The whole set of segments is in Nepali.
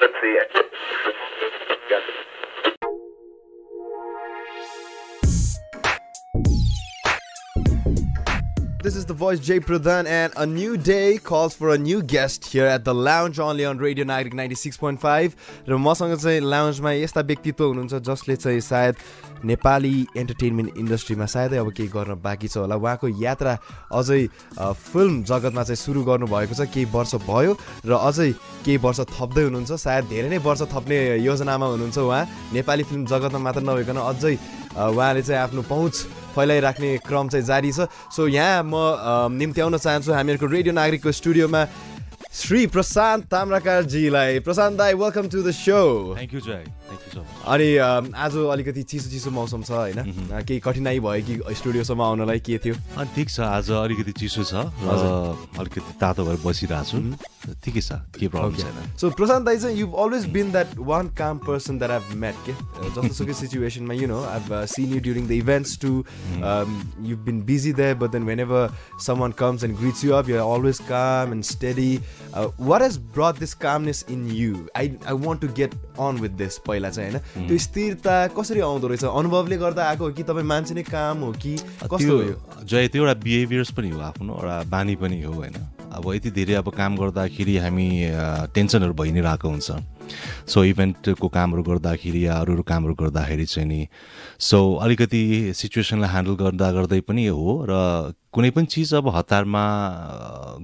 let's see it. This is the voice Jay Pradhan, and a new day calls for a new guest here at the lounge only on Radio Nagrek 96.5. र मसँग चाहिँ लाउन्जमा यस्ता व्यक्तित्व हुनुहुन्छ जसले चाहिँ सायद नेपाली इन्टरटेनमेन्ट इन्डस्ट्रीमा सायदै अब केही गर्न बाँकी छ होला उहाँको यात्रा अझै फिल्म जगतमा चाहिँ सुरु गर्नुभएको छ केही वर्ष भयो र अझै केही वर्ष थप्दै हुनुहुन्छ सायद धेरै नै वर्ष थप्ने योजनामा हुनुहुन्छ उहाँ नेपाली फिल्म जगतमा मात्र नभइकन अझै उहाँले चाहिँ आफ्नो पहुँच फैलाइराख्ने क्रम चाहिँ जारी छ सो यहाँ म निम्त्याउन चाहन्छु हामीहरूको रेडियो नागरिकको स्टुडियोमा श्री प्रशान्त ताम्राकारजीलाई प्रशान्त दाई welcome to the show thank you Jay अरे आज अलिकति चिसो चिसो मौसम छ होइन केही कठिनाई भयो कि स्टुडियोसम्म आउनलाई के थियो ठिक छ आज अलिकति चिसो छ अलिकति तातो भएर बसिरहेको छु ठिकै छ के प्रब्लम छैन सो प्रशान्त दाई चाहिँ you always been that one calm person that have met के जस्तोसुकै सिचुएसनमा you know have seen you during the events to you been busy they but then whenever someone comes and greets you up you always calm and steady what has brought this calmness in you I I want to get on with this पहिला पहिला चाहिँ होइन त्यो स्थिरता कसरी आउँदो रहेछ अनुभवले गर्दा आएको हो कि तपाईँ मान्छे नै काम हो कि कस्तो हो जय त्यो एउटा बिहेभियर्स पनि हो आफ्नो एउटा बानी पनि हो होइन अब यति धेरै अब काम गर्दाखेरि हामी टेन्सनहरू भइ नै रहेको हुन्छ सो इभेन्टको कामहरू गर्दाखेरि या अरू अरू कामहरू गर्दाखेरि चाहिँ नि सो अलिकति सिचुएसनलाई ह्यान्डल गर्दा गर्दै पनि हो र कुनै पनि चिज अब हतारमा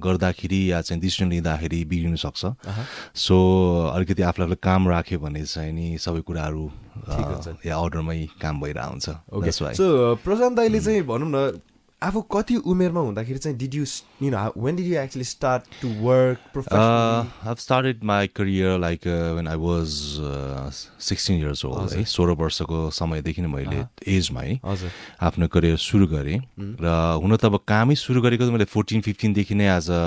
गर्दाखेरि या चाहिँ डिसिसन लिँदाखेरि बिग्रिनु सक्छ सो अलिकति आफूले काम राख्यो भने चाहिँ नि सबै कुराहरू या अर्डरमै काम भइरहेको हुन्छ प्रशान्त दाईले चाहिँ भनौँ न अब कति उमेरमा हुँदाखेरि चाहिँ did you you know when did you actually start to work have started my career like when I was sixteen years old है सोह्र वर्षको समयदेखि मैले एजमा है आफ्नो करियर सुरु गरेँ र हुन त अब कामै सुरु गरेको मैले फोर्टिन फिफ्टिनदेखि नै एज अ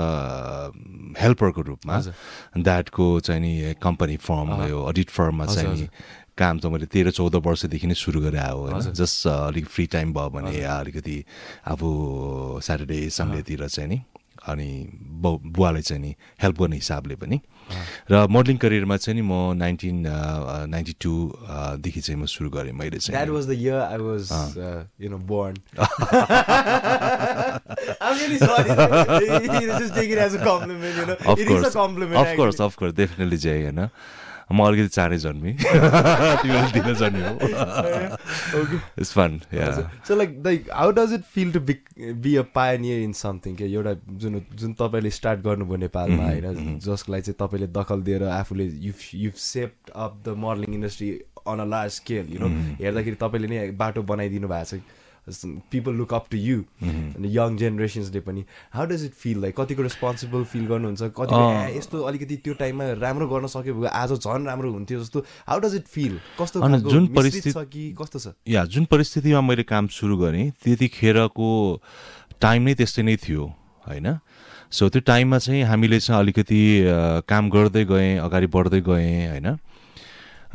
हेल्परको रूपमा द्याटको चाहिँ नि कम्पनी फर्म यो अडिट फर्ममा चाहिँ नि काम त मैले तेह्र चौध वर्षदेखि नै सुरु गरेर आयो होइन जस्ट अलिक फ्री टाइम भयो भने या अलिकति आफू स्याटरडे सन्डेतिर चाहिँ नि अनि बाउ बुवालाई चाहिँ नि हेल्प गर्ने हिसाबले पनि र मोडलिङ करियरमा चाहिँ नि म नाइन्टिन नाइन्टी टूदेखि चाहिँ म सुरु गरेँ मैले चाहिँ अफकोर्स अफकोर्स अफकोर्स डेफिनेटली चाहिँ होइन म अलिकति चाँडै जन्मेँ तिमीहरू दिन जन्मे हो it's fun so like like how does it feel to be be a pioneer in something के एउटा जुन जुन तपाईँले स्टार्ट गर्नुभयो नेपालमा mhm, होइन mhm. जसलाई चाहिँ तपाईँले दखल दिएर आफूले you you set up the modelling industry on a large scale you know हेर्दाखेरि तपाईँले नै बाटो बनाइदिनु भएको छ people look up to you अनि यङ जेनेरेसन्सले पनि how does it feel like कतिको रेस्पोन्सिबल फिल गर्नुहुन्छ कति यस्तो अलिकति त्यो टाइममा राम्रो गर्न सक्यो भने आज झन् राम्रो हुन्थ्यो जस्तो हाउ डज इट फिल कस्तो जुन परिस्थिति छ कि कस्तो छ या जुन परिस्थितिमा मैले काम सुरु गरेँ त्यतिखेरको टाइम नै त्यस्तै नै थियो होइन सो त्यो टाइममा चाहिँ हामीले चाहिँ अलिकति काम गर्दै गएँ अगाडि बढ्दै गएँ होइन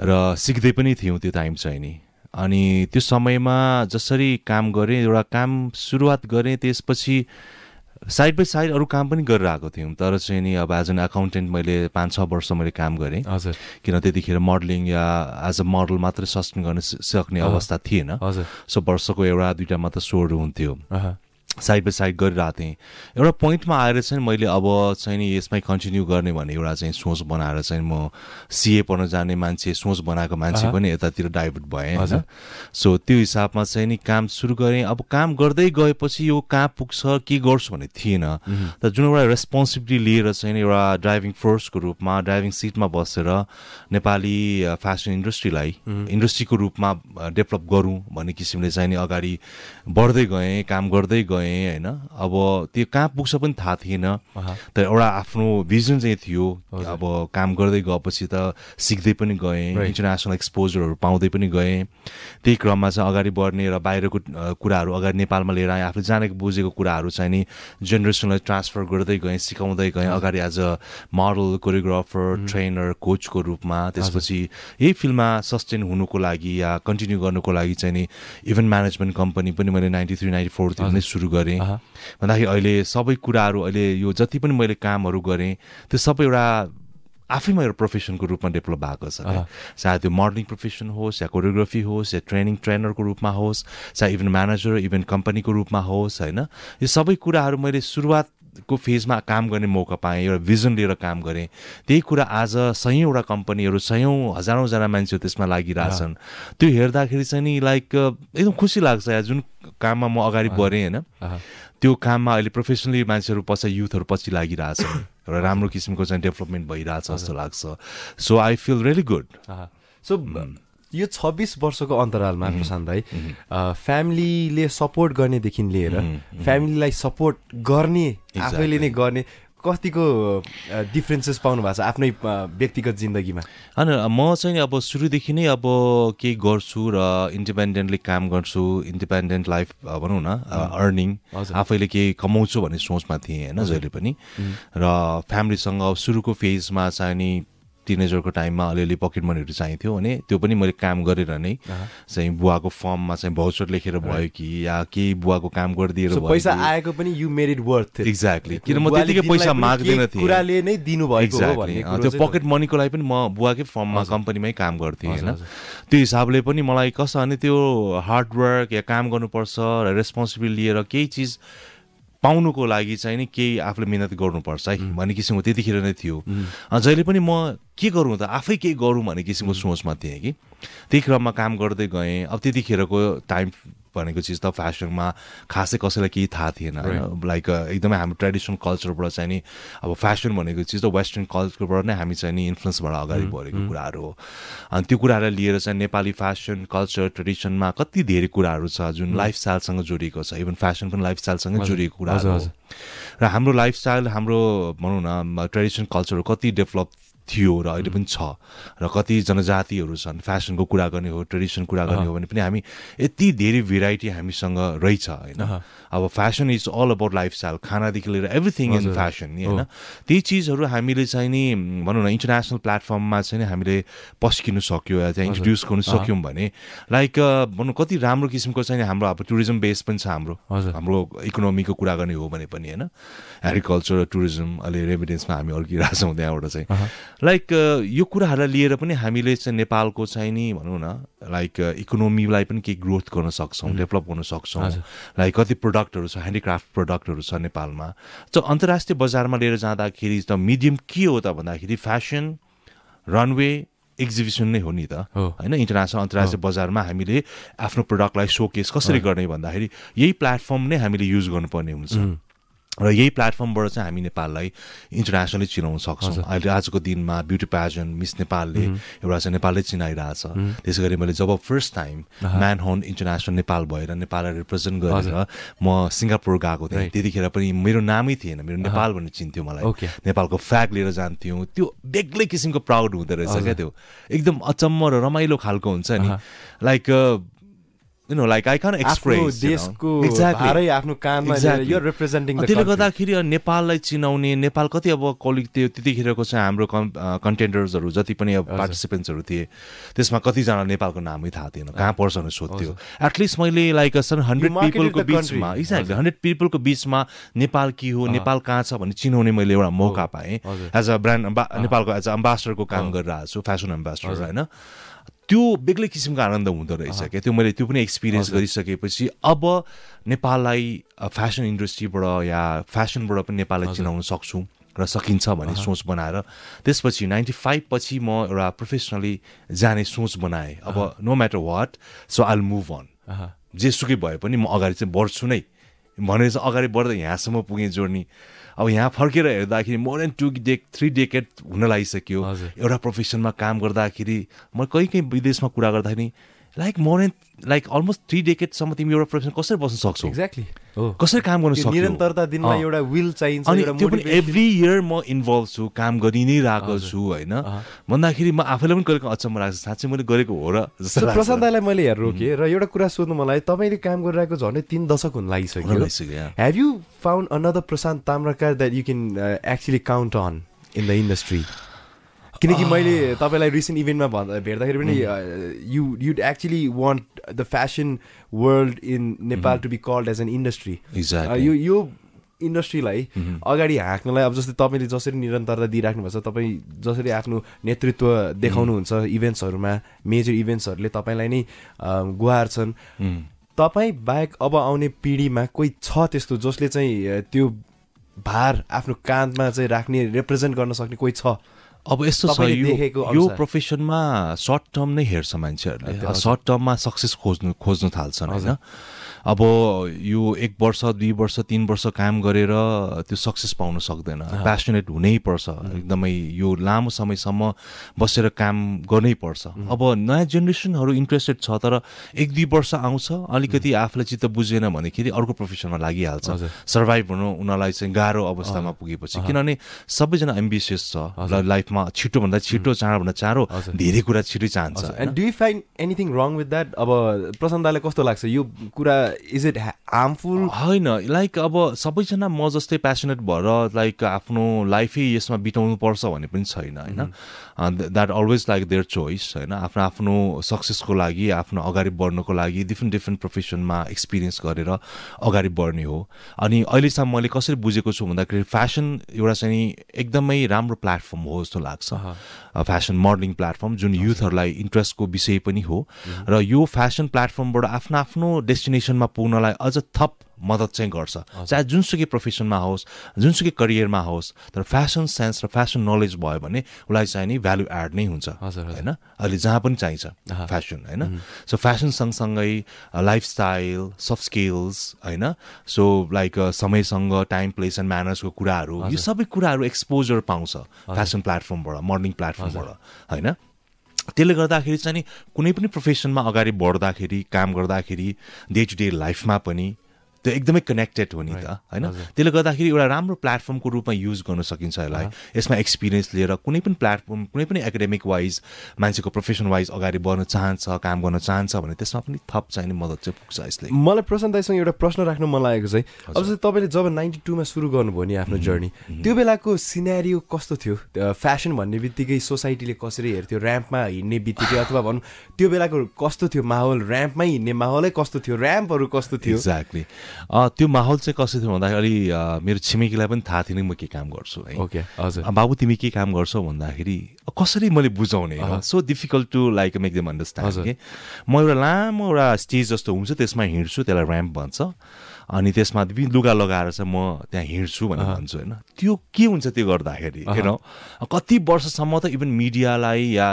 र सिक्दै पनि थियौँ त्यो टाइम चाहिँ नि अनि त्यो समयमा जसरी काम गरेँ एउटा काम सुरुवात गरेँ त्यसपछि साइड बाई साइड अरू काम पनि गरेर आएको थियौँ तर चाहिँ नि अब एज एन एकाउन्टेन्ट मैले पाँच छ वर्ष मैले काम गरेँ हजुर किन त्यतिखेर मोडलिङ या एज अ मोडल मात्रै सस्टेन गर्न सक्ने अवस्था थिएन हजुर सो वर्षको एउटा दुइटा मात्र सोहरू हुन्थ्यो साइड बाई साइड गरिरहेको थिएँ एउटा पोइन्टमा आएर चाहिँ मैले अब चाहिँ नि यसमै कन्टिन्यू गर्ने भन्ने एउटा चाहिँ सोच बनाएर चाहिँ म सिए पढ्न जाने मान्छे सोच बनाएको मान्छे पनि यतातिर डाइभर्ट भएँ सो त्यो हिसाबमा चाहिँ नि काम सुरु गरेँ अब काम गर्दै गएपछि यो कहाँ पुग्छ के गर्छु भन्ने थिएन तर जुन एउटा रेस्पोन्सिबिलिटी लिएर चाहिँ एउटा ड्राइभिङ फोर्सको रूपमा ड्राइभिङ सिटमा बसेर नेपाली फेसन इन्डस्ट्रीलाई इन्डस्ट्रीको रूपमा डेभलप गरौँ भन्ने किसिमले चाहिँ नि अगाडि बढ्दै गएँ काम गर्दै गएँ गएँ होइन अब त्यो कहाँ पुग्छ पनि थाहा थिएन तर एउटा आफ्नो भिजन चाहिँ थियो अब काम गर्दै गएपछि त सिक्दै पनि गएँ इन्टरनेसनल एक्सपोजरहरू पाउँदै पनि गएँ त्यही क्रममा चाहिँ अगाडि बढ्ने र बाहिरको कुराहरू अगाडि नेपालमा लिएर आएँ आफूले जानेको बुझेको कुराहरू चाहिँ नि जेनेरेसनलाई ट्रान्सफर गर्दै गएँ सिकाउँदै गएँ अगाडि as a model choreographer trainer कोचको रूपमा त्यसपछि यही फिल्डमा सस्टेन हुनुको लागि या कन्टिन्यू गर्नुको लागि चाहिँ नि इभेन्ट म्यानेजमेन्ट कम्पनी पनि मैले नाइन्टी थ्री नाइन्टी फोरतिर नै सुरु गरेँ भन्दाखेरि अहिले सबै कुराहरू अहिले यो जति पनि मैले कामहरू गरेँ त्यो सबै एउटा आफैमा एउटा प्रोफेसनको रूपमा डेभलप भएको छ चाहे त्यो मोडलिङ प्रोफेसन होस् या कोरियोग्राफी होस् या ट्रेनिङ ट्रेनरको रूपमा होस् चाहे इभन म्यानेजर इभेन्ट कम्पनीको रूपमा होस् होइन यो सबै कुराहरू मैले सुरुवात को फेजमा काम गर्ने मौका पाएँ एउटा भिजन लिएर काम गरेँ त्यही कुरा आज सयौँवटा कम्पनीहरू सयौँ हजारौँजना मान्छेहरू त्यसमा लागिरहेछन् त्यो हेर्दाखेरि चाहिँ नि लाइक एकदम खुसी लाग्छ या जुन काममा म अगाडि बढेँ होइन त्यो काममा अहिले प्रोफेसनली मान्छेहरू पछि युथहरू पछि लागिरहेछन् र राम्रो किसिमको चाहिँ डेभलपमेन्ट भइरहेछ जस्तो लाग्छ so I feel really good so यो छब्बिस वर्षको अन्तरालमा प्रशान्त भाइ फ्यामिलीले सपोर्ट गर्नेदेखि लिएर फ्यामिलीलाई सपोर्ट गर्ने आफैले नै गर्ने कतिको डिफ्रेन्सेस पाउनु भएको छ आफ्नै व्यक्तिगत जिन्दगीमा होइन म चाहिँ अब सुरुदेखि नै अब केही गर्छु र इन्डिपेन्डेन्टली काम गर्छु इन्डिपेन्डेन्ट लाइफ भनौँ न अर्निङ आफैले केही कमाउँछु भन्ने सोचमा थिएँ होइन जहिले पनि र फ्यामिलीसँग अब सुरुको फेजमा चाहिँ नि टिनेजरको टाइममा अलिअलि पकेट मनीहरू चाहिन्थ्यो भने त्यो पनि मैले काम गरेर नै चाहिँ बुवाको फर्ममा चाहिँ भाउचर लेखेर भयो कि या केही बुवाको काम गरिदिएर पैसा आएको पनि यु मेरिट वर्थ एक्ज्याक्टली किन म त्यतिकै पैसा माग्दैन थिएँ कुराले नै एक्ज्याक्टली त्यो पकेट मनीको लागि पनि म बुवाकै फर्ममा कम्पनीमै काम गर्थेँ होइन त्यो हिसाबले पनि मलाई कसो भने त्यो हार्डवर्क या काम गर्नुपर्छ र रेस्पोन्सिबिलिटी लिएर केही चिज पाउनुको लागि चाहिँ नि केही आफूले मिहिनेत गर्नुपर्छ है भन्ने किसिमको त्यतिखेर नै थियो जहिले पनि म के गरौँ त आफै केही गरौँ भन्ने किसिमको सोचमा थिएँ कि त्यही क्रममा काम गर्दै गएँ अब त्यतिखेरको टाइम भनेको चिज त फेसनमा खासै कसैलाई केही थाहा थिएन लाइक एकदमै हाम्रो ट्रेडिसनल कल्चरबाट चाहिँ नि अब फेसन भनेको चिज त वेस्टर्न कल्चरबाट नै हामी चाहिँ नि इन्फ्लुएन्सबाट अगाडि mm-hmm. बढेको कुराहरू हो अनि त्यो कुराहरूलाई लिएर चाहिँ नेपाली फेसन कल्चर ट्रेडिसनमा कति धेरै कुराहरू छ जुन mm-hmm. लाइफस्टाइलसँग जोडिएको छ इभन फेसन पनि लाइफस्टाइलसँगै जोडिएको कुराहरू र हाम्रो लाइफस्टाइल हाम्रो भनौँ न ट्रेडिसनल कल्चरहरू कति डेभलप थियो र अहिले पनि छ र कति जनजातिहरू छन् फेसनको कुरा गर्ने हो ट्रेडिसन कुरा गर्ने हो भने पनि हामी यति धेरै भेराइटी हामीसँग रहेछ होइन अब fashion is all about lifestyle खानादेखि लिएर एभ्रिथिङ इन फेसन नि होइन त्यही चिजहरू हामीले चाहिँ नि भनौँ न इन्टरनेसनल प्लेटफर्ममा चाहिँ नि हामीले पस्किनु सक्यो या त्यहाँ इन्ट्रोड्युस गर्नु सक्यौँ भने लाइक भनौँ कति राम्रो किसिमको चाहिँ हाम्रो अब टुरिज्म बेस पनि छ हाम्रो हाम्रो इकोनोमीको कुरा गर्ने हो भने पनि होइन एग्रिकल्चर र टुरिज्म अहिले रेमिडेन्समा हामी अर्किरहेछौँ त्यहाँबाट चाहिँ लाइक uh, यो कुराहरूलाई लिएर पनि हामीले चाहिँ नेपालको चाहिँ नि भनौँ न लाइक इकोनोमीलाई uh, पनि केही ग्रोथ गर्न सक्छौँ डेभलप mm-hmm. गर्न सक्छौँ लाइक कति प्रडक्टहरू छ ह्यान्डिक्राफ्ट प्रडक्टहरू छ नेपालमा त अन्तर्राष्ट्रिय बजारमा लिएर जाँदाखेरि त मिडियम के हो त भन्दाखेरि फेसन रनवे एक्जिबिसन नै हो नि त होइन इन्टरनेसनल अन्तर्राष्ट्रिय बजारमा हामीले आफ्नो प्रडक्टलाई सोकेस कसरी गर्ने भन्दाखेरि यही प्लेटफर्म नै हामीले युज गर्नुपर्ने हुन्छ mm-hmm। र यही प्लेटफर्मबाट चाहिँ हामी नेपाललाई इन्टरनेसनली चिनाउन सक्छौँ अहिले आजको दिनमा ब्युटी प्याजन मिस नेपालले एउटा चाहिँ नेपालले चिनाइरहेछ त्यसै गरी मैले जब फर्स्ट टाइम म्यान हर्न इन्टरनेसनल नेपाल भएर नेपाललाई रिप्रेजेन्ट गरेर म सिङ्गापुर गएको थिएँ त्यतिखेर पनि मेरो नामै थिएन मेरो नेपाल भन्ने चिन्थ्यो मलाई नेपालको फ्ल्याग लिएर जान्थ्यौँ त्यो बेग्लै किसिमको प्राउड हुँदो रहेछ क्या त्यो एकदम अचम्म र रमाइलो खालको हुन्छ नि like you know like i can't express आफ्नो त्यसले गर्दाखेरि नेपाललाई चिनाउने नेपाल कति अब कलिग थियो त्यतिखेरको चाहिँ हाम्रो कन्टेन्डर्सहरू जति पनि अब पार्टिसिपेन्ट्सहरू थिए त्यसमा कतिजना नेपालको नामै थाहा थिएन कहाँ पर्छ सोध्थ्यो एटलिस्ट मैले लाइक हन्ड्रेड पिपलको बिचमा एक्ज्याक्टली हन्ड्रेड पिपलको बिचमा नेपाल के हो नेपाल कहाँ छ भन्ने चिनाउने मैले एउटा मौका पाएँ एज अ ब्रान्ड नेपालको एज अ एम्बासडरको काम गरिरहेको छु फेसन एम्बासडर होइन त्यो बेग्लै किसिमको आनन्द हुँदो रहेछ क्या त्यो मैले त्यो पनि एक्सपिरियन्स गरिसकेपछि अब नेपाललाई फेसन इन्डस्ट्रीबाट या फेसनबाट पनि नेपाललाई चिनाउन सक्छु र सकिन्छ भन्ने सोच बनाएर त्यसपछि नाइन्टी फाइभ पछि म एउटा प्रोफेसनली जाने सोच बनाएँ अब no matter what so I'll move on जेसुकै भए पनि म अगाडि चाहिँ बढ्छु नै भनेर चाहिँ अगाडि बढ्दा यहाँसम्म पुगेँ जोड्ने अब यहाँ फर्केर हेर्दाखेरि मोर देन टु डे थ्री डेकेड हुन लागिसक्यो एउटा प्रोफेसनमा काम गर्दाखेरि म कहीँ कहीँ विदेशमा कुरा गर्दाखेरि like more than like almost three डेकेटसम्म तिमी एउटा प्रोफेसन कसरी बस्न सक्छौ एक्ज्याक्टली कसरी काम गर्न सक्छ निरन्तरता दिनमा एउटा विल चाहिन्छ अनि त्यो पनि एभ्री इयर म इन्भल्भ छु काम गरि नै रहेको छु होइन भन्दाखेरि म आफैलाई पनि कहिले अचम्म लाग्छ साँच्चै मैले गरेको हो र जस्तो प्रशान्तलाई मैले हेर रोकेँ र एउटा कुरा सोध्नु मलाई तपाईँले काम गरिरहेको झन्डै तिन दशक हुन लागिसक्यो have you found another Prashant Tamrakar that you can actually count on in the industry किनकि मैले तपाईँलाई रिसेन्ट इभेन्टमा भन्दा भेट्दाखेरि पनि you would actually want the fashion world in Nepal to be called as an industry यो यो इन्डस्ट्रीलाई अगाडि हाँक्नलाई अब जस्तै तपाईँले जसरी निरन्तरता दिइराख्नु भएको छ तपाईँ जसरी आफ्नो नेतृत्व देखाउनुहुन्छ इभेन्ट्सहरूमा मेजर इभेन्ट्सहरूले तपाईँलाई नै गुहार गुहार्छन् तपाईँ बाहेक अब आउने पिँढीमा कोही छ त्यस्तो जसले चाहिँ त्यो भार आफ्नो काँधमा चाहिँ राख्ने रिप्रेजेन्ट गर्न सक्ने कोही छ अब यस्तो छ यो, यो प्रोफेसनमा सर्ट टर्म नै हेर्छ मान्छेहरूले सर्ट टर्ममा सक्सेस खोज्नु खोज्नु थाल्छन् होइन अब यो एक वर्ष दुई वर्ष तिन वर्ष काम गरेर त्यो सक्सेस पाउन सक्दैन प्यासनेट पर्छ एकदमै यो लामो समयसम्म बसेर काम गर्नै पर्छ अब नयाँ जेनेरेसनहरू इन्ट्रेस्टेड छ तर एक दुई वर्ष आउँछ अलिकति आफूलाई चित्त बुझेन भनेखेरि अर्को प्रोफेसनमा लागिहाल्छ सर्भाइभ हुनु उनीहरूलाई चाहिँ गाह्रो अवस्थामा पुगेपछि किनभने सबैजना एम्बिसियस छ लाइफमा छिटोभन्दा छिटो चाँडोभन्दा चाँडो धेरै कुरा छिटै चाहन्छ and do find anything wrong with that अब प्रशान्तलाई कस्तो लाग्छ यो कुरा इज इट हार्मफुल होइन लाइक अब सबैजना म जस्तै प्यासनेट भएर लाइक आफ्नो लाइफै यसमा बिताउनु पर्छ भन्ने पनि छैन होइन that always like their choice होइन आफ्नो आफ्नो सक्सेसको लागि आफ्नो अगाडि बढ्नुको लागि डिफ्रेन्ट डिफ्रेन्ट प्रोफेसनमा एक्सपिरियन्स गरेर अगाडि बढ्ने हो अनि अहिलेसम्म मैले कसरी बुझेको छु भन्दाखेरि फेसन एउटा चाहिँ एकदमै राम्रो प्लेटफर्म हो जस्तो लाग्छ फेसन मोडलिङ प्लेटफर्म जुन युथहरूलाई इन्ट्रेस्टको विषय पनि हो र यो फेसन प्लेटफर्मबाट आफ्नो आफ्नो डेस्टिनेसनमा पोजिसनमा पुग्नलाई अझ थप मद्दत चाहिँ गर्छ चाहे जुनसुकै प्रोफेसनमा होस् जुनसुकै करियरमा होस् तर फेसन सेन्स र फेसन नलेज भयो भने उसलाई चाहिँ नि भ्यालु एड नै हुन्छ होइन अहिले जहाँ पनि चाहिन्छ फेसन होइन सो फेसन सँगसँगै लाइफस्टाइल सफ्ट स्किल्स होइन सो लाइक समयसँग टाइम प्लेस एन्ड म्यानर्सको कुराहरू यो सबै कुराहरू एक्सपोजर पाउँछ फेसन प्लेटफर्मबाट मर्निङ प्लेटफर्मबाट होइन त्यसले गर्दाखेरि चाहिँ कुनै पनि प्रोफेसनमा अगाडि बढ्दाखेरि काम गर्दाखेरि डे टु डे लाइफमा पनि त्यो एकदमै कनेक्टेड हो नि त होइन त्यसले गर्दाखेरि एउटा राम्रो प्लेटफर्मको रूपमा युज गर्न सकिन्छ यसलाई यसमा एक्सपिरियन्स लिएर कुनै पनि प्लेटफर्म कुनै पनि एकाडेमिक वाइज मान्छेको प्रोफेसन वाइज अगाडि बढ्न चाहन्छ काम गर्न चाहन्छ भने त्यसमा पनि थप चाहिने मद्दत चाहिँ पुग्छ यसले मलाई प्रशान्त दाईसँग एउटा प्रश्न राख्नु मन लागेको चाहिँ अब चाहिँ तपाईँले जब नाइन्टी टूमा सुरु गर्नुभयो नि आफ्नो जर्नी त्यो बेलाको सिनेरियो कस्तो थियो फेसन भन्ने बित्तिकै सोसाइटीले कसरी हेर्थ्यो ऱ्याम्पमा हिँड्ने बित्तिकै अथवा भनौँ त्यो बेलाको कस्तो थियो माहौल ऱ्याम्पमै हिँड्ने माहौलै कस्तो थियो ऱ्याम्पहरू कस्तो थियो एक्ज्याक्टली त्यो माहौल चाहिँ कसरी थियो भन्दाखेरि अलि मेरो छिमेकीलाई पनि थाहा थिएन म के काम गर्छु है ओके हजुर बाबु तिमी के काम गर्छौ भन्दाखेरि कसरी मैले बुझाउने so difficult to like make them understand के म एउटा लामो एउटा स्टेज जस्तो हुन्छ त्यसमा हिँड्छु त्यसलाई ऱ्याम्प भन्छ अनि त्यसमा लुगा लगाएर चाहिँ म त्यहाँ हिँड्छु भनेर भन्छु होइन त्यो के हुन्छ त्यो गर्दाखेरि यु कति वर्षसम्म त इभन मिडियालाई या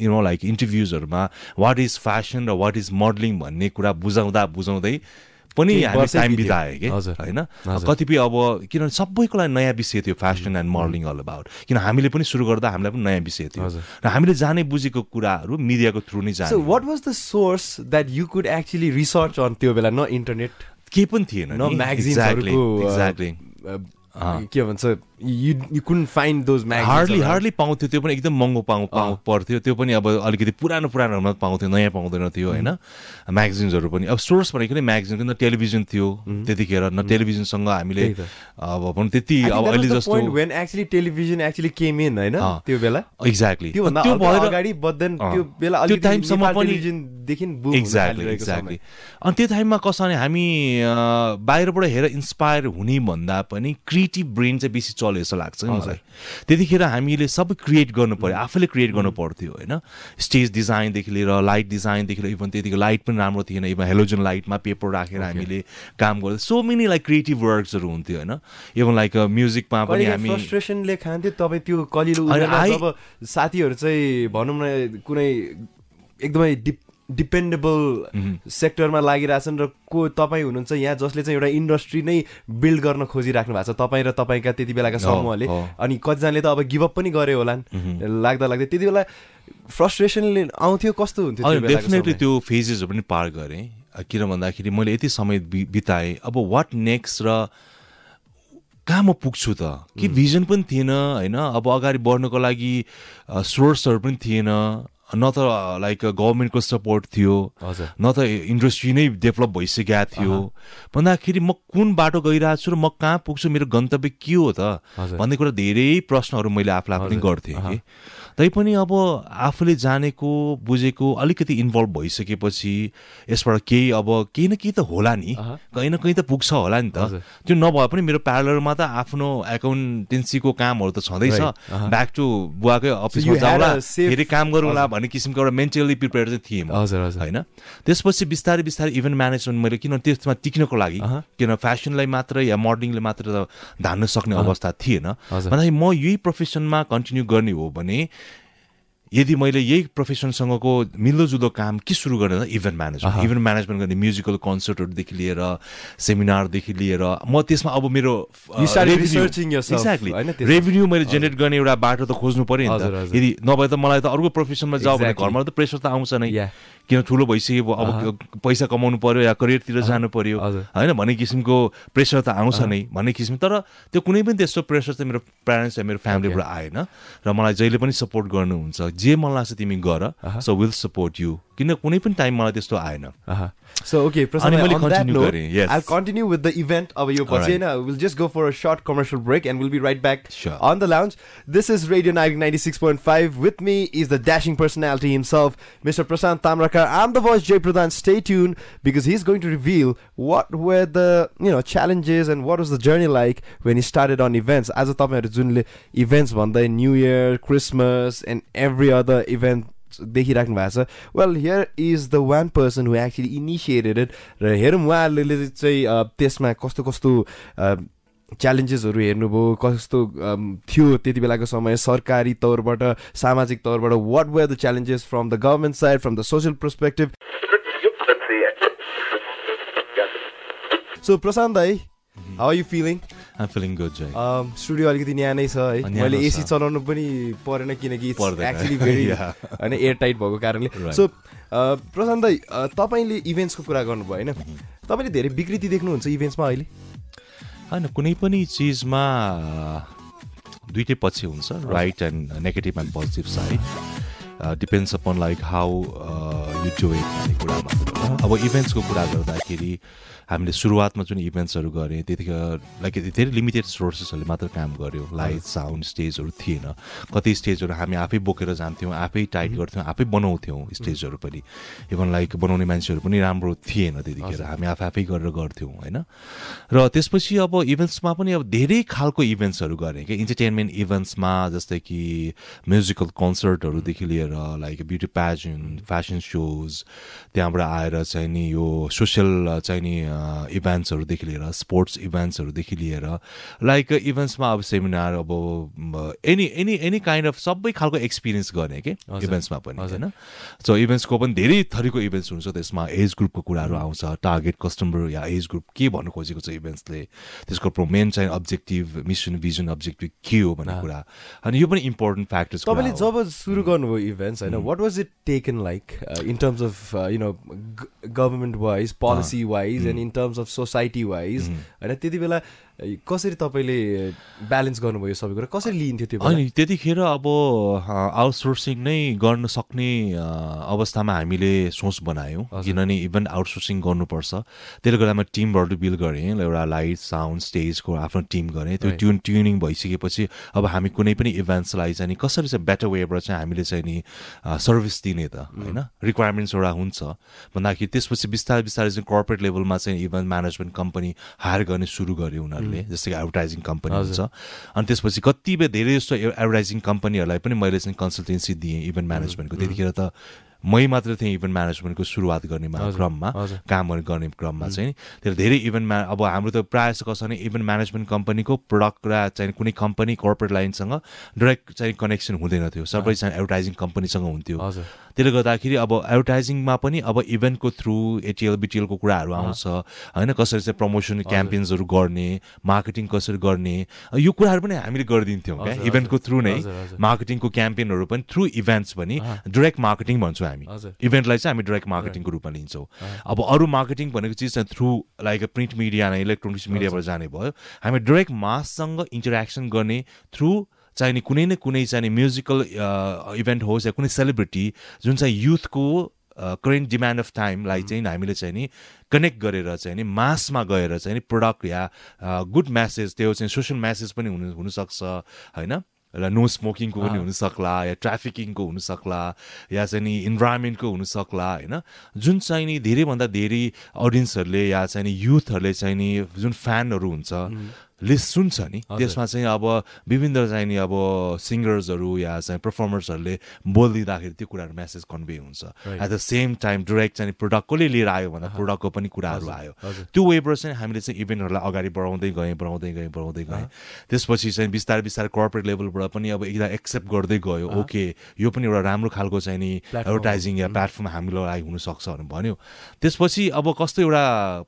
यु नो लाइक इन्टरभ्युजहरूमा वाट इज फ्यासन र वाट इज मोडलिङ भन्ने कुरा बुझाउँदा बुझाउँदै पनि हामी टाइम बिताए कि होइन कतिपय अब किनभने सबैको लागि नयाँ विषय थियो fashion and modelling all about किन हामीले पनि सुरु गर्दा हामीलाई पनि नयाँ विषय थियो र हामीले जाने बुझेको कुराहरू मिडियाको थ्रु नै जान्छ what was the source that you could actually research on त्यो बेला न इन्टरनेट केही पनि थिएन के भन्छ यु यु कुन find those mag hardly hardly पाउँथ्यो त्यो पनि एकदम महँगो पाउँ पाउँ पर्थ्यो त्यो पनि अब अलिकति पुरानो पुरानोहरूमा पाउँथ्यो नयाँ पाउँदैन थियो होइन म्यागजिन्सहरू पनि अब सोर्स भनेको नै म्यागजिन न टेलिभिजन थियो त्यतिखेर न टेलिभिजनसँग हामीले अब भनौँ त्यति अब अहिले जस्तो when actually television actually came in होइन त्यो बेला एक्ज्याक्टली त्यो भएर अगाडि बदन त्यो बेला त्यो टाइमसम्म पनि एक्ज्याक्टली एक्ज्याक्टली अनि त्यो टाइममा कसरी हामी बाहिरबाट हेरेर इन्सपायर हुने भन्दा पनि क्रि क्रिएटिभ ब्रेन चाहिँ बेसी चल्यो जस्तो लाग्छ मलाई त्यतिखेर हामीले सबै क्रिएट गर्नु पऱ्यो आफैले क्रिएट गर्नु पर्थ्यो होइन स्टेज डिजाइनदेखि लिएर लाइट डिजाइनदेखि लिएर इभन त्यतिको लाइट पनि राम्रो थिएन इभन हेलोजन लाइटमा पेपर राखेर हामीले काम गर्थ्यो सो मेनी लाइक क्रिएटिभ वर्क्सहरू हुन्थ्यो होइन इभन लाइक म्युजिकमा पनि हामी फ्रस्ट्रेसनले खान्थ्यो तपाईँ त्यो कलिलो साथीहरू चाहिँ भनौँ न कुनै एकदमै डिप डिपेन्डेबल सेक्टरमा mhm. लागिरहेछन् र को तपाईँ हुनुहुन्छ यहाँ जसले चाहिँ एउटा इन्डस्ट्री नै बिल्ड गर्न खोजिराख्नु भएको छ तपाईँ र तपाईँका त्यति बेलाका समूहले अनि कतिजनाले त अब गिभअप पनि गरे होला mhm. लाग्दा लाग्दै त्यति बेला फ्रस्ट्रेसनले आउँथ्यो कस्तो हुन्थ्यो डेफिनेटली त्यो फेजेसहरू पनि पार गरेँ किन भन्दाखेरि मैले यति समय बिताएँ अब वाट नेक्स्ट र कहाँ म पुग्छु त कि भिजन mm. पनि थिएन होइन अब अगाडि बढ्नको लागि सोर्सहरू पनि थिएन न त लाइक गभर्मेन्टको सपोर्ट थियो न त इन्डस्ट्री नै डेभलप भइसकेको थियो भन्दाखेरि म कुन बाटो गइरहेको छु र म कहाँ पुग्छु मेरो गन्तव्य के हो त भन्ने कुरा धेरै प्रश्नहरू मैले आफूलाई पनि गर्थेँ कि तैपनि अब आफूले जानेको बुझेको अलिकति इन्भल्भ भइसकेपछि यसबाट केही अब केही न केही त होला नि कहीँ न कहीँ त पुग्छ होला नि त त्यो नभए पनि मेरो प्यारलरमा त आफ्नो एकाउन्टेन्सीको कामहरू त छँदैछ ब्याक टु बुवाकै अफिसमा जाउँला फेरि काम गरौँला भन्ने किसिमको एउटा मेन्टली प्रिपेयर चाहिँ थिएँ हजुर होइन त्यसपछि बिस्तारै बिस्तारै इभेन्ट म्यानेजमेन्ट मैले किन त्यसमा टिक्नको लागि किन फेसनलाई मात्र या मोडलिङले मात्र धान्न सक्ने अवस्था थिएन भन्दाखेरि म यही प्रोफेसनमा कन्टिन्यू गर्ने हो भने यदि मैले यही प्रोफेसनसँगको मिल्दोजुल्दो काम के सुरु गरेँ इभेन्ट म्यानेजमेन्ट इभेन्ट म्यानेजमेन्ट गर्ने म्युजिकल कन्सर्टहरूदेखि लिएर सेमिनारदेखि लिएर म त्यसमा अब मेरो रेभिन्यू मैले जेनेरेट गर्ने एउटा बाटो त खोज्नु पऱ्यो नि त यदि नभए त मलाई त अर्को प्रोफेसनमा जाऊ भने घरमा त प्रेसर त आउँछ नै किन ठुलो भइसक्यो अब पैसा कमाउनु पर्यो या करियरतिर जानु पर्यो होइन भन्ने किसिमको प्रेसर त आउँछ नै भन्ने किसिम तर त्यो कुनै पनि त्यस्तो प्रेसर चाहिँ मेरो प्यारेन्ट्स या मेरो फ्यामिलीबाट आएन र मलाई जहिले पनि सपोर्ट गर्नुहुन्छ जे मन लाग्छ तिमी गर सो विल सपोर्ट यु किन कुनै पनि टाइम मलाई त्यस्तो आएन So okay, Prasanna, on continue that note, yes. I'll continue with the event of your right. We'll just go for a short commercial break and we'll be right back sure. on the lounge. This is Radio 96.5. With me is the dashing personality himself, Mr. Prasant Tamrakar. I'm the voice Jay Pradhan. Stay tuned because he's going to reveal what were the you know challenges and what was the journey like when he started on events. As a top events one day, New Year, Christmas, and every other event देखिराख्नु भएको छ well here is the one person who actually initiated र हेरौँ उहाँहरूले चाहिँ त्यसमा कस्तो कस्तो च्यालेन्जेसहरू हेर्नुभयो कस्तो थियो त्यति बेलाको समय सरकारी तौरबाट सामाजिक तौरबाट what where the challenges from the government side from the social perspective so Prashant है how are you feeling I feeling good Jay studio अलिकति न्यानै छ है मैले एसी चलाउनु पनि परेन किनकि एक्चुली भेरी होइन एयर टाइट भएको कारणले सो uh, प्रशान्त uh, तपाईँले इभेन्ट्सको कुरा गर्नुभयो होइन mm-hmm। तपाईँले धेरै विकृति देख्नुहुन्छ इभेन्ट्समा अहिले होइन कुनै पनि चिजमा दुइटै पक्ष हुन्छ right and negative and positive side depends upon like how you do it भन्ने कुरामा अब इभेन्ट्सको कुरा गर्दाखेरि हामीले सुरुवातमा जुन इभेन्ट्सहरू गरेँ त्यतिखेर लाइक धेरै लिमिटेड सोर्सेसहरूले मात्र काम गऱ्यो लाइट साउन्ड स्टेजहरू थिएन कति स्टेजहरू हामी आफै बोकेर जान्थ्यौँ आफै टाइट गर्थ्यौँ आफै बनाउँथ्यौँ स्टेजहरू पनि इभन लाइक बनाउने मान्छेहरू पनि राम्रो थिएन त्यतिखेर हामी आफै आफै गरेर गर्थ्यौँ होइन र त्यसपछि अब इभेन्ट्समा पनि अब धेरै खालको इभेन्ट्सहरू गरेँ क्या इन्टरटेन्मेन्ट इभेन्ट्समा जस्तै कि म्युजिकल कन्सर्टहरूदेखि लिएर गरेर like beauty pageant fashion shows त्यहाँबाट आएर चाहिँ नि यो सोसियल चाहिँ नि इभेन्ट्सहरूदेखि लिएर स्पोर्ट्स इभेन्ट्सहरूदेखि लिएर लाइक इभेन्ट्समा अब सेमिनार अब any any any kind of सबै खालको एक्सपिरियन्स गर्ने के इभेन्ट्समा पनि होइन सो इभेन्ट्सको पनि धेरै थरीको इभेन्ट्स हुन्छ त्यसमा एज ग्रुपको कुराहरू आउँछ टार्गेट कस्टमर या एज ग्रुप के भन्नु खोजेको छ इभेन्ट्सले त्यसको मेन चाहिँ अब्जेक्टिभ मिसन भिजन अब्जेक्टिभ के हो भन्ने कुरा अनि यो पनि इम्पोर्टेन्ट फ्याक्टर तपाईँले जब सुरु mm। गर्नुभयो events. I know. Mm. What was it taken like uh, in terms of uh, you know government wise, ah. policy wise, and hmm. in terms of society wise? होइन hmm. त्यति बेला कसरी तपाईँले ब्यालेन्स गर्नुभयो सबै कुरा कसरी लिइन्थ्यो त्यो अनि त्यतिखेर अब आउटसोर्सिङ नै गर्न सक्ने अवस्थामा हामीले सोच बनायौँ किनभने इभन आउटसोर्सिङ गर्नुपर्छ त्यसले गर्दा म टिमबाट बिल गरेँ एउटा लाइट साउन्ड स्टेजको आफ्नो टिम गरेँ त्यो ट्युन ट्युनिङ भइसकेपछि अब हामी कुनै पनि इभेन्ट्सलाई चाहिँ कसरी चाहिँ बेटर वेबाट चाहिँ हामीले चाहिँ नि सर्भिस दिने त mm। होइन रिक्वायरमेन्ट्स एउटा हुन्छ भन्दाखेरि त्यसपछि बिस्तारै बिस्तारै चाहिँ कर्पोरेट लेभलमा चाहिँ इभेन्ट म्यानेजमेन्ट कम्पनी हायर गर्ने सुरु गऱ्यो उनीहरू उहाँहरूले जस्तै कि एडभर्टाइजिङ कम्पनी हुन्छ अनि त्यसपछि कतिबेर धेरै जस्तो एडभर्टाइजिङ कम्पनीहरूलाई पनि मैले चाहिँ कन्सल्टेन्सी दिएँ इभेन्ट म्यानेजमेन्टको त्यतिखेर त मै मात्र थिएँ इभेन्ट म्यानेजमेन्टको सुरुवात गर्नेमा क्रममा कामहरू गर्ने क्रममा चाहिँ त्यसले धेरै इभेन्ट म्या अब हाम्रो त प्रायः जस्तो कसो भने इभेन्ट म्यानेजमेन्ट कम्पनीको प्रडक्ट र चाहिँ कुनै कम्पनी कर्पोरेट लाइनसँग डाइरेक्ट चाहिँ कनेक्सन हुँदैन थियो सबै चाहिँ एडभर्टाइजिङ कम्पनीसँग हुन्थ्यो त्यसले गर्दाखेरि अब एडभर्टाइजिङमा पनि अब इभेन्टको थ्रु एटिएल बिटिएलको कुराहरू आउँछ होइन कसरी चाहिँ प्रमोसन क्याम्पेन्सहरू गर्ने मार्केटिङ कसरी गर्ने यो कुराहरू पनि हामीले गरिदिन्थ्यौँ क्या इभेन्टको थ्रु नै मार्केटिङको क्याम्पेनहरू पनि थ्रु इभेन्ट्स पनि डाइरेक्ट मार्केटिङ भन्छौँ हामी इभेन्टलाई चाहिँ हामी डाइरेक्ट मार्केटिङको रूपमा लिन्छौँ अब अरू मार्केटिङ भनेको चिज चाहिँ थ्रु लाइक प्रिन्ट मिडिया नै इलेक्ट्रोनिक्स मिडियाबाट जाने भयो हामी डाइरेक्ट माससँग इन्टरेक्सन गर्ने थ्रु नि कुनै न कुनै चाहिँ म्युजिकल इभेन्ट होस् या कुनै सेलिब्रिटी जुन चाहिँ युथको करेन्ट डिमान्ड अफ टाइमलाई चाहिँ हामीले चाहिँ नि कनेक्ट गरेर चाहिँ नि मासमा गएर चाहिँ नि प्रडक्ट या गुड म्यासेज त्यो चाहिँ सोसियल म्यासेज पनि हुनु हुनसक्छ होइन र नो स्मोकिङको पनि हुनसक्ला या ट्राफिकिङको हुनसक्ला या चाहिँ नि इन्भाइरोमेन्टको हुनसक्ला होइन जुन चाहिँ नि धेरैभन्दा धेरै अडियन्सहरूले या चाहिँ नि युथहरूले चाहिँ नि जुन फ्यानहरू हुन्छ लिस्ट सुन्छ नि त्यसमा चाहिँ अब विभिन्न नि अब सिङ्गर्सहरू या चाहिँ पर्फर्मर्सहरूले बोलिदिँदाखेरि त्यो कुराहरू म्यासेज कन्भे हुन्छ at the same time direct चाहिँ प्रडक्ट कसले लिएर आयो भन्दा प्रडक्टको पनि कुराहरू आयो त्यो वेबाट चाहिँ हामीले चाहिँ इभेन्टहरूलाई अगाडि बढाउँदै गयौँ बढाउँदै गयौँ बढाउँदै गयौँ त्यसपछि चाहिँ बिस्तारै बिस्तारै कर्पोरेट लेभलबाट पनि अब एकदम एक्सेप्ट गर्दै गयो ओके यो पनि एउटा राम्रो खालको चाहिँ नि एडभर्टाइजिङ या प्लेटफर्म हामीलाई लागि हुनसक्छ भनेर भन्यो त्यसपछि अब कस्तो एउटा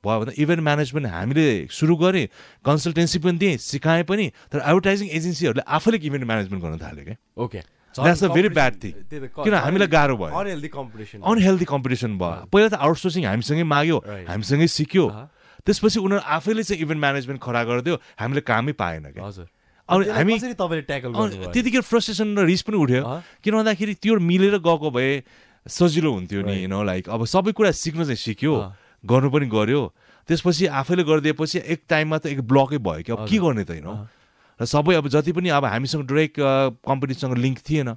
भयो भन्दा इभेन्ट म्यानेजमेन्ट हामीले सुरु गरेँ कन्सल्टेन्सी पनि दिएँ सिकाएँ पनि तर एडभर्टाइजिङ एजेन्सीहरूले आफैले इभेन्ट म्यानेजमेन्ट गर्न थाल्यो क्या okay that's a very bad thing किन हामीलाई गाह्रो भयो अनहेल्दी कम्पिटिसन अनहेल्दी कम्पिटिसन भयो पहिला त आउटसोर्सिङ हामीसँगै माग्यो हामीसँगै सिक्यो uh-huh. त्यसपछि उनीहरू आफैले चाहिँ इभेन्ट म्यानेजमेन्ट खडा गरिदियो हामीले कामै पाएन क्या हजुर अनि हामी त्यतिखेर फ्रस्ट्रेसन र रिस पनि उठ्यो uh-huh. किन भन्दाखेरि त्यो मिलेर गएको भए सजिलो हुन्थ्यो नि होइन लाइक अब सबै कुरा सिक्न चाहिँ सिक्यो uh-huh. गर्नु पनि गऱ्यो त्यसपछि आफैले गरिदिएपछि एक टाइममा त एक ब्लकै भयो कि अब के गर्ने त होइन र सबै अब जति पनि अब हामीसँग डाइरेक्ट कम्पनीसँग लिङ्क थिएन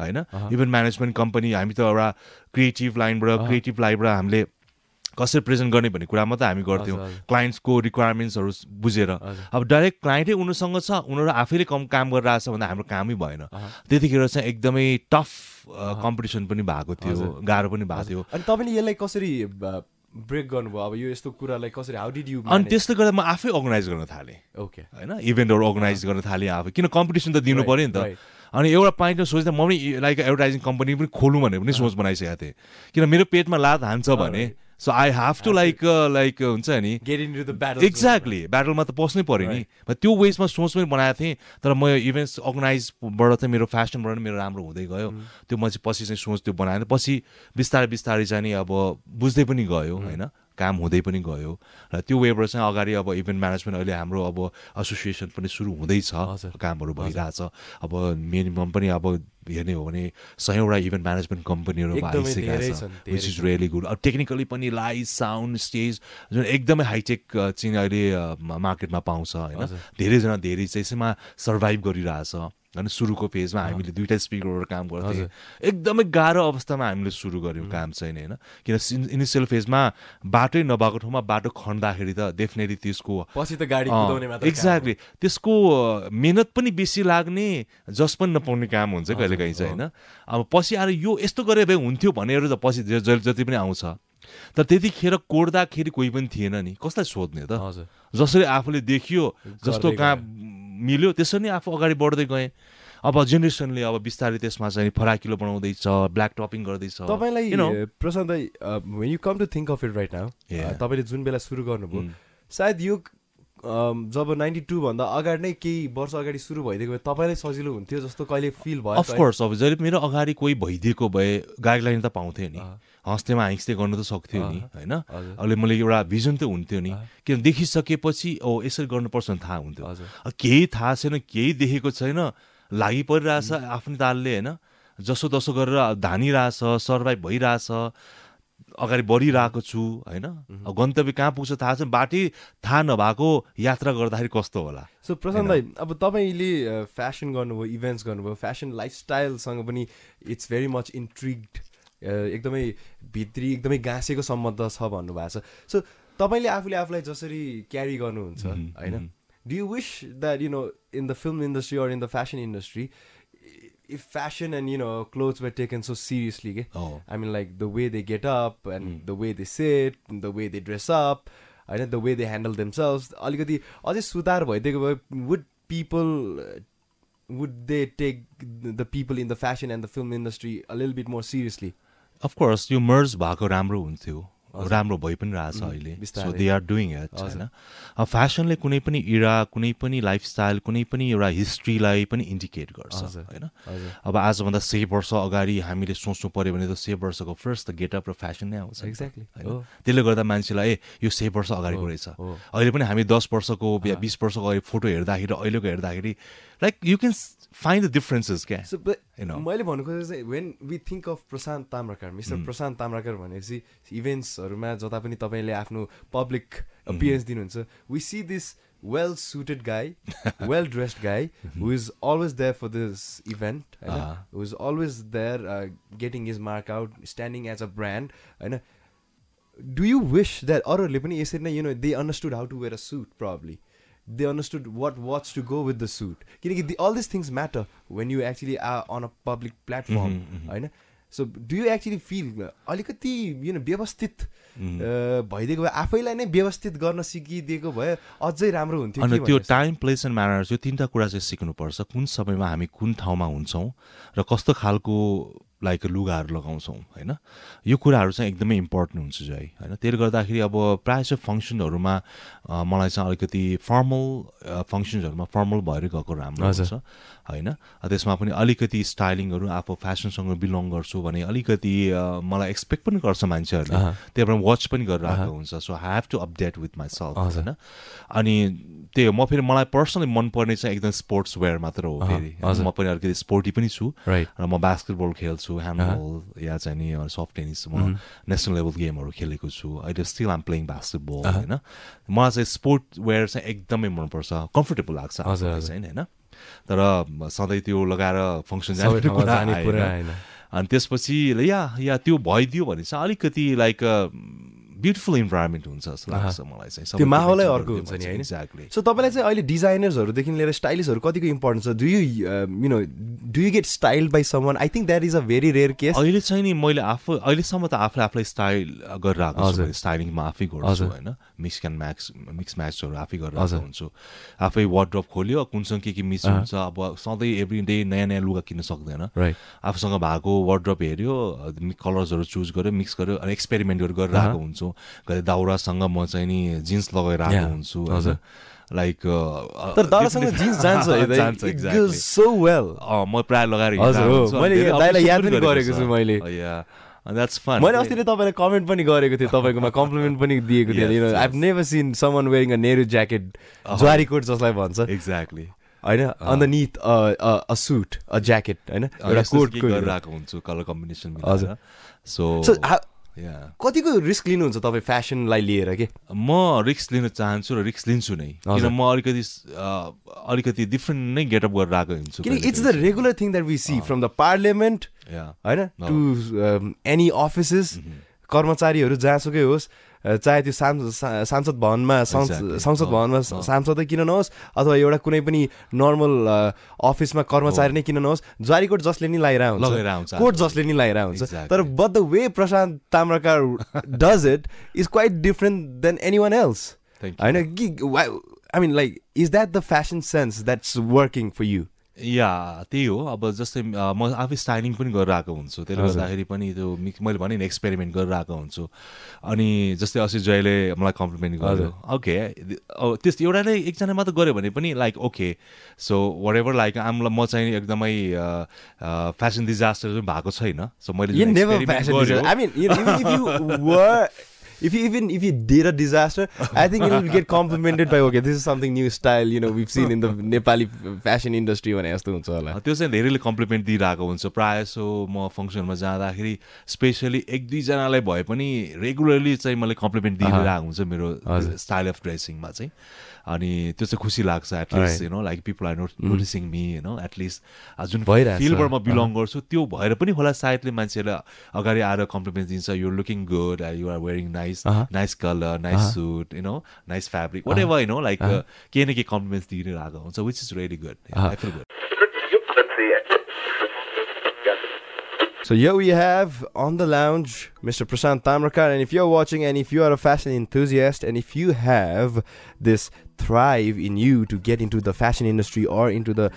होइन इभन म्यानेजमेन्ट कम्पनी हामी त एउटा क्रिएटिभ लाइनबाट क्रिएटिभ लाइनबाट हामीले कसरी प्रेजेन्ट गर्ने भन्ने कुरा मात्रै हामी गर्थ्यौँ क्लाइन्ट्सको रिक्वायरमेन्ट्सहरू बुझेर अब डाइरेक्ट क्लाइन्टै उनीहरूसँग छ उनीहरू आफैले कम काम गरिरहेको छ भन्दा हाम्रो कामै भएन त्यतिखेर चाहिँ एकदमै टफ कम्पिटिसन पनि भएको थियो गाह्रो पनि भएको थियो अनि तपाईँले यसलाई कसरी ब्रेक गर्नुभयो अब यो यस्तो कुरालाई कसरी हाउ डिड यु अनि त्यसले गर्दा म आफै अर्गनाइज गर्न थालेँ ओके होइन इभेन्टहरू अर्गनाइज गर्न थालेँ अब किन कम्पिटिसन त दिनु पऱ्यो नि त अनि एउटा सोच सोच्दा म पनि लाइक एडभर्टाइजिङ कम्पनी पनि खोलौँ भनेर पनि uh-huh. सोच बनाइसकेको थिएँ किन मेरो पेटमा लात हान्छ uh-huh. भने so I have to like like हुन्छ नि एक्ज्याक्टली ब्याटलमा त पस्नै पऱ्यो नि त्यो वेजमा सोच पनि बनाएको थिएँ तर म इभेन्ट्स अर्गनाइजबाट चाहिँ मेरो फेसनबाट पनि मेरो राम्रो हुँदै गयो mm. त्यो म चाहिँ पछि चाहिँ सोच त्यो बनाएन पछि बिस्तारै बिस्तारै चाहिँ अब बुझ्दै पनि गयो mm. होइन काम हुँदै पनि गयो र त्यो वेबाट चाहिँ अगाडि अब इभेन्ट म्यानेजमेन्ट अहिले हाम्रो अब एसोसिएसन पनि सुरु हुँदैछ कामहरू भइरहेछ अब मिनिमम पनि अब हेर्ने हो भने सयवटा इभेन्ट म्यानेजमेन्ट कम्पनीहरू आइसकेका छ विच इज रियली गुड अब टेक्निकली पनि लाइट साउन्ड स्टेज जुन एकदमै हाइटेक चाहिँ अहिले मार्केटमा पाउँछ होइन धेरैजना धेरै चाहिँ यसमा सर्भाइभ गरिरहेछ होइन सुरुको फेजमा हामीले दुइटा स्पिकरबाट काम गर्थ्यौँ एकदमै गाह्रो अवस्थामा हामीले सुरु गऱ्यौँ काम चाहिँ होइन किन इनिसियल फेजमा बाटै नभएको ठाउँमा बाटो खन्दाखेरि त डेफिनेटली त्यसको पछि त गाडी एक्ज्याक्टली त्यसको मेहनत पनि बेसी लाग्ने जस पनि नपाउने काम हुन्छ कहिलेकाहीँ चाहिँ होइन अब पछि आएर यो यस्तो गरे भए हुन्थ्यो भनेर त पछि जति पनि आउँछ तर त्यतिखेर कोर्दाखेरि कोही पनि थिएन नि कसलाई सोध्ने त जसरी आफूले देखियो जस्तो कहाँ मिल्यो त्यसरी नै आफू अगाडि बढ्दै गएँ अब जेनेरेसनले अब बिस्तारै त्यसमा चाहिँ फराकिलो बनाउँदैछ ब्ल्याक टपिङ गर्दैछ तपाईँलाई Prashant you come to think of it right now तपाईँले जुन बेला सुरु गर्नुभयो mm. सायद यो जब नाइन्टी भन्दा अगाडि नै केही वर्ष अगाडि सुरु भइदिएको भए तपाईँलाई सजिलो हुन्थ्यो जस्तो कहिले फिल भयो अफकोर्स अब जहिले मेरो अगाडि कोही भइदिएको भए गाइडलाइन त पाउँथ्यो नि हस्तेमा हाँस्दै गर्नु त सक्थ्यो नि होइन अहिले मैले एउटा भिजन त हुन्थ्यो नि किन देखिसकेपछि ओ यसरी गर्नुपर्छ भने थाहा हुन्थ्यो केही थाहा छैन केही देखेको छैन लागि परिरहेछ आफ्नो तालले होइन जसो तसो गरेर धानिरहेछ सर्भाइभ भइरहेछ अगाडि बढिरहेको छु होइन गन्तव्य कहाँ पुग्छ थाहा छ बाटी थाहा नभएको यात्रा गर्दाखेरि कस्तो होला सो प्रशान्त भाइ अब तपाईँले फेसन गर्नुभयो इभेन्ट्स गर्नुभयो फेसन लाइफस्टाइलसँग पनि इट्स भेरी मच इन्ट्रिग एकदमै भित्री एकदमै गाँसेको सम्बन्ध छ भन्नुभएको छ सो तपाईँले आफूले आफूलाई जसरी क्यारी गर्नुहुन्छ होइन do you wish that you know in the film industry or in the fashion industry if fashion and you know clothes were taken so seriously i mean like the way they get up and the way they sit the way they dress up and the way they handle themselves alikadi aj sudhar bhaydeko bhaye would people would they take the people in the fashion and the film industry a little bit more seriously of course you humor bhako ramro hunthyo राम्रो भइ पनि रहेछ अहिले so they are doing it होइन फेसनले कुनै पनि इरा कुनै पनि लाइफस्टाइल कुनै पनि एउटा हिस्ट्रीलाई पनि इन्डिकेट गर्छ होइन अब आजभन्दा सय वर्ष अगाडि हामीले सोच्नु पऱ्यो भने त सय वर्षको फर्स्ट त गेटअप र फेसन नै आउँछ एक्ज्याक्टली त्यसले गर्दा मान्छेलाई ए यो सय वर्ष अगाडिको रहेछ अहिले पनि हामी दस वर्षको या बिस वर्षको अगाडि फोटो हेर्दाखेरि अहिलेको हेर्दाखेरि like you can find the differences क्या मैले भन्नु खोजेको चाहिँ when we think of Prashant Tamrakar mister Prashant Tamrakar भनेपछि इभेन्ट्सहरूमा जता पनि तपाईँले आफ्नो पब्लिक अपियरेन्स hmm. दिनुहुन्छ we see this well suited guy well dressed guy who is always there for this event होइन who is always there getting is mark out standing as a brand होइन डु यु विस द्याट अरूहरूले पनि यसरी नै you know they understood how to wear a suit probably they understood what what's to go with the suit किनकि all this things matter when you actually are on a public platform होइन so do you actually feel अलिकति यु नो व्यवस्थित भइदिएको भए आफैलाई नै व्यवस्थित गर्न सिकिदिएको भए अझै राम्रो हुन्थ्यो अनि त्यो टाइम प्लेस एन्ड म्यानर यो तिनवटा कुरा चाहिँ सिक्नुपर्छ कुन समयमा हामी कुन ठाउँमा हुन्छौँ र कस्तो खालको लाइक लुगाहरू लगाउँछौँ होइन यो कुराहरू चाहिँ एकदमै इम्पोर्टेन्ट हुन्छ चाहिँ होइन त्यसले गर्दाखेरि अब प्रायः जस्तो फङ्सनहरूमा मलाई चाहिँ अलिकति फर्मल फङ्सन्सहरूमा फर्मल भएर गएको राम्रो हुन्छ होइन त्यसमा पनि अलिकति स्टाइलिङहरू आफू फेसनसँग बिलोङ गर्छु भने अलिकति मलाई एक्सपेक्ट पनि गर्छ मान्छेहरूले त्यही भएर वाच पनि गरिरहेको हुन्छ so I have to update with myself होइन अनि त्यही हो म फेरि मलाई पर्सनली मनपर्ने चाहिँ एकदम स्पोर्ट्स वेयर मात्र हो फेरि म पनि अलिकति स्पोर्टी पनि छु र म बास्केटबल खेल्छु ह्यान्डबल या चाहिँ नि सफ्ट टेनिस म नेसनल लेभल गेमहरू खेलेको छु अहिले स्टिल आम प्लेइङ बास्केटबल होइन मलाई चाहिँ स्पोर्ट वेयर चाहिँ एकदमै मनपर्छ कम्फर्टेबल लाग्छ होइन तर सधैँ त्यो लगाएर फङ्सन जाने कुरा अनि त्यसपछि या या त्यो भइदियो भने चाहिँ अलिकति लाइक ब्युटिफुल इन्भाइरोमेन्ट हुन्छ जस्तो लाग्छ मलाई चाहिँ त्यो माहौलै अर्को हुन्छ नि होइन एक्ज्याक्टली सो तपाईँलाई चाहिँ अहिले डिजाइनर्सहरूदेखि लिएर स्टाइलिसहरू कतिको इम्पोर्टेन्ट छ do you you know do you get style by someone I think that is a very rare case अहिले चाहिँ नि मैले आफू अहिलेसम्म त आफूले आफूलाई स्टाइल गरेर आएको छु स्टाइलिङमा आफै गर्छु होइन मिक्स क्यान म्याक्स मिक्स म्याक्सहरू आफै गरेर आएको हुन्छु आफै वार्ड्रप खोल्यो कुनसँग के के मिस हुन्छ अब सधैँ एभ्री डे नयाँ नयाँ लुगा किन्न सक्दैन आफूसँग भएको वार्ड्रप हेऱ्यो कलर्सहरू चुज गर्यो मिक्स गर्यो अनि एक्सपेरिमेन्टहरू गरेर आएको हुन्छौँ कहिले दाउरासँग म चाहिँ नि जिन्स लगाएर आएको हुन्छु हजुर लाइक तर दाउरासँग जिन्स जान्छ जान्छ सो वेल म प्रायः लगाएर मैले याद पनि गरेको छु मैले द्याट्स फन मैले अस्ति नै तपाईँलाई कमेन्ट पनि गरेको थिएँ तपाईँकोमा कम्प्लिमेन्ट पनि दिएको थिएँ I've never seen someone wearing a Nehru jacket ज्वारी कोट जसलाई भन्छ एक्ज्याक्टली होइन underneath a suit a jacket होइन एउटा कोट गरेर आएको हुन्छु कलर कम्बिनेसन हजुर सो कतिको रिस्क लिनुहुन्छ तपाईँ फेसनलाई लिएर के म रिस्क लिन चाहन्छु र रिस्क लिन्छु नै किन म अलिकति अलिकति डिफ्रेन्ट नै गेटअप गरेर आएको हुन्छु किन it's the regular thing that we see from the parliament होइन टु एनी अफिसेस कर्मचारीहरू जहाँसुकै होस् चाहे त्यो सांसद भवनमा संसद भवनमा सांसदै किन नहोस् अथवा एउटा कुनै पनि नर्मल अफिसमा कर्मचारी नै किन नहोस् ज्वारीकोट जसले नि हुन्छ कोट जसले नि हुन्छ तर but the way Prashant Tamrakar does it is quite different than any one else होइन कि I mean like is that the fashion sense that's working for you yeah त्यही हो अब जस्तै म आफै स्टाइलिङ पनि गरेर आएको हुन्छु त्यसले गर्दाखेरि पनि त्यो मैले भने नि एक्सपेरिमेन्ट गरेर आएको हुन्छु अनि जस्तै असी जयले मलाई कम्प्लिमेन्ट गर्यो ओके त्यस्तो एउटा नै एकजना मात्र गऱ्यो भने पनि like okay so whatever like um म चाहिँ एकदमै फेसन डिजास्टर भएको छैन सो मैले if you even if you did a disaster, I think it will get complimented by okay, this is something new style, you know, we've seen in the Nepali fashion industry भने जस्तो हुन्छ होला त्यो चाहिँ धेरैले कम्प्लिमेन्ट दिइरहेको हुन्छ प्रायः सो म फङ्सनमा जाँदाखेरि स्पेसली एक दुईजनालाई भए पनि रेगुलरली चाहिँ मैले कम्प्लिमेन्ट huncha हुन्छ मेरो स्टाइल अफ ma चाहिँ अनि त्यो चाहिँ खुसी लाग्छ at least no like people are not noticing me होइन एटलिस्ट जुन फिल्डबाट म बिलङ गर्छु त्यो भएर पनि होला सायदले मान्छेहरूलाई अगाडि आएर कम्प्लिमेन्ट दिन्छ you looking good you are wearing nice nice colour nice suit you know nice fabric whatever you know like केही न केही कम्प्लिमेन्ट्स दिइरहेको हुन्छ which is very good I feel good So here we have on the lounge Mr. Prasant Tamrakar. And if you're watching and if you are a fashion enthusiast and if you have this thrive in you to get into the fashion industry or into the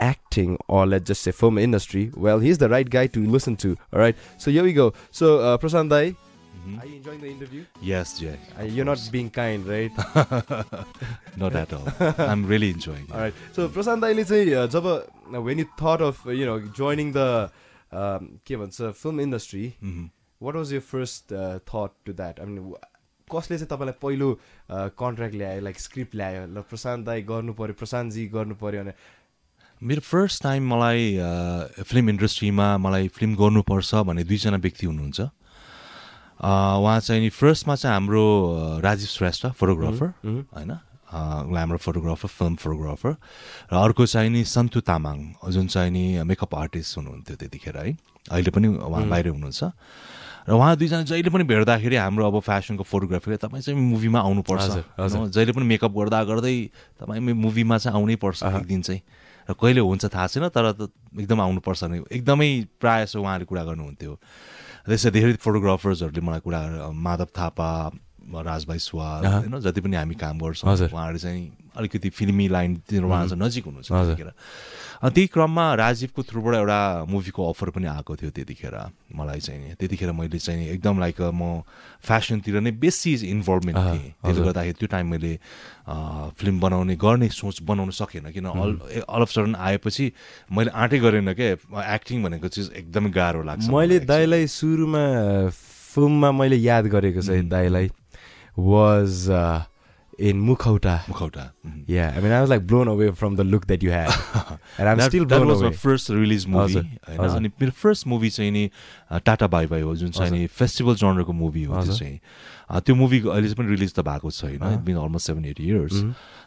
acting or let's just say film industry, well, he's the right guy to listen to. All right. So here we go. So uh, Prasant Dai, mm-hmm. Are you enjoying the interview? Yes, Jay. Uh, you're course. not being kind, right? not at all. I'm really enjoying it. All right. So, Prasant Daily, uh, when you thought of, uh, you know, joining the के भन्छ film industry what was your first thought to that I कसले चाहिँ तपाईँलाई पहिलो कन्ट्र्याक्ट uh, ल्यायो लाइक स्क्रिप्ट ल्यायो ल प्रशान्त दाई गर्नु पऱ्यो प्रशान्तजी गर्नु पऱ्यो भने मेरो फर्स्ट टाइम मलाई फिल्म uh, इन्डस्ट्रीमा मलाई फिल्म गर्नुपर्छ भन्ने दुईजना व्यक्ति हुनुहुन्छ uh, उहाँ चाहिँ नि फर्स्टमा चाहिँ हाम्रो राजीव श्रेष्ठ फोटोग्राफर mm-hmm. होइन ग्ल्यामर फोटोग्राफर फिल्म फोटोग्राफर र अर्को चाहिँ नि सन्तु तामाङ जुन चाहिँ नि मेकअप आर्टिस्ट हुनुहुन्थ्यो त्यतिखेर है अहिले पनि उहाँ बाहिर हुनुहुन्छ र उहाँ दुईजना जहिले पनि भेट्दाखेरि हाम्रो अब फेसनको फोटोग्राफी तपाईँ चाहिँ मुभीमा आउनुपर्छ जहिले पनि मेकअप गर्दा गर्दै तपाईँ मुभीमा चाहिँ आउनै पर्छ एक दिन चाहिँ र कहिले हुन्छ थाहा छैन तर एकदम आउनुपर्छ नै एकदमै प्रायः जस्तो उहाँले कुरा गर्नुहुन्थ्यो त्यसै धेरै फोटोग्राफर्सहरूले मलाई कुरा माधव थापा राजभाइ सुवाल होइन जति पनि हामी काम गर्छौँ उहाँहरू चाहिँ अलिकति फिल्मी लाइन उहाँ चाहिँ नजिक हुनुहुन्छ त्यतिखेर त्यही क्रममा राजीवको थ्रुबाट एउटा मुभीको अफर पनि आएको थियो त्यतिखेर मलाई चाहिँ त्यतिखेर मैले चाहिँ एकदम लाइक म फेसनतिर नै बेसी इन्भल्भमेन्ट थिएँ त्यसले गर्दाखेरि त्यो टाइम मैले फिल्म बनाउने गर्ने सोच बनाउन सकेन किन अल अल अफ सडन आएपछि मैले आँटै गरेन क्या एक्टिङ भनेको चिज एकदमै गाह्रो लाग्छ मैले दाईलाई सुरुमा फिल्ममा मैले याद गरेको छु दाईलाई was uh, in Mukhauta. Mukhauta. Mm-hmm. Yeah, I mean, I was like blown away from the look that you had, and I'm that, still blown That was away. my first release movie. होइन अनि मेरो फर्स्ट मुभी चाहिँ नि टाटा बाई बाई हो जुन चाहिँ नि फेस्टिभल जनरको मुभी हो त्यो चाहिँ uh, त्यो मुभी अहिले पनि रिलिज त भएको छैन it been almost seven eight years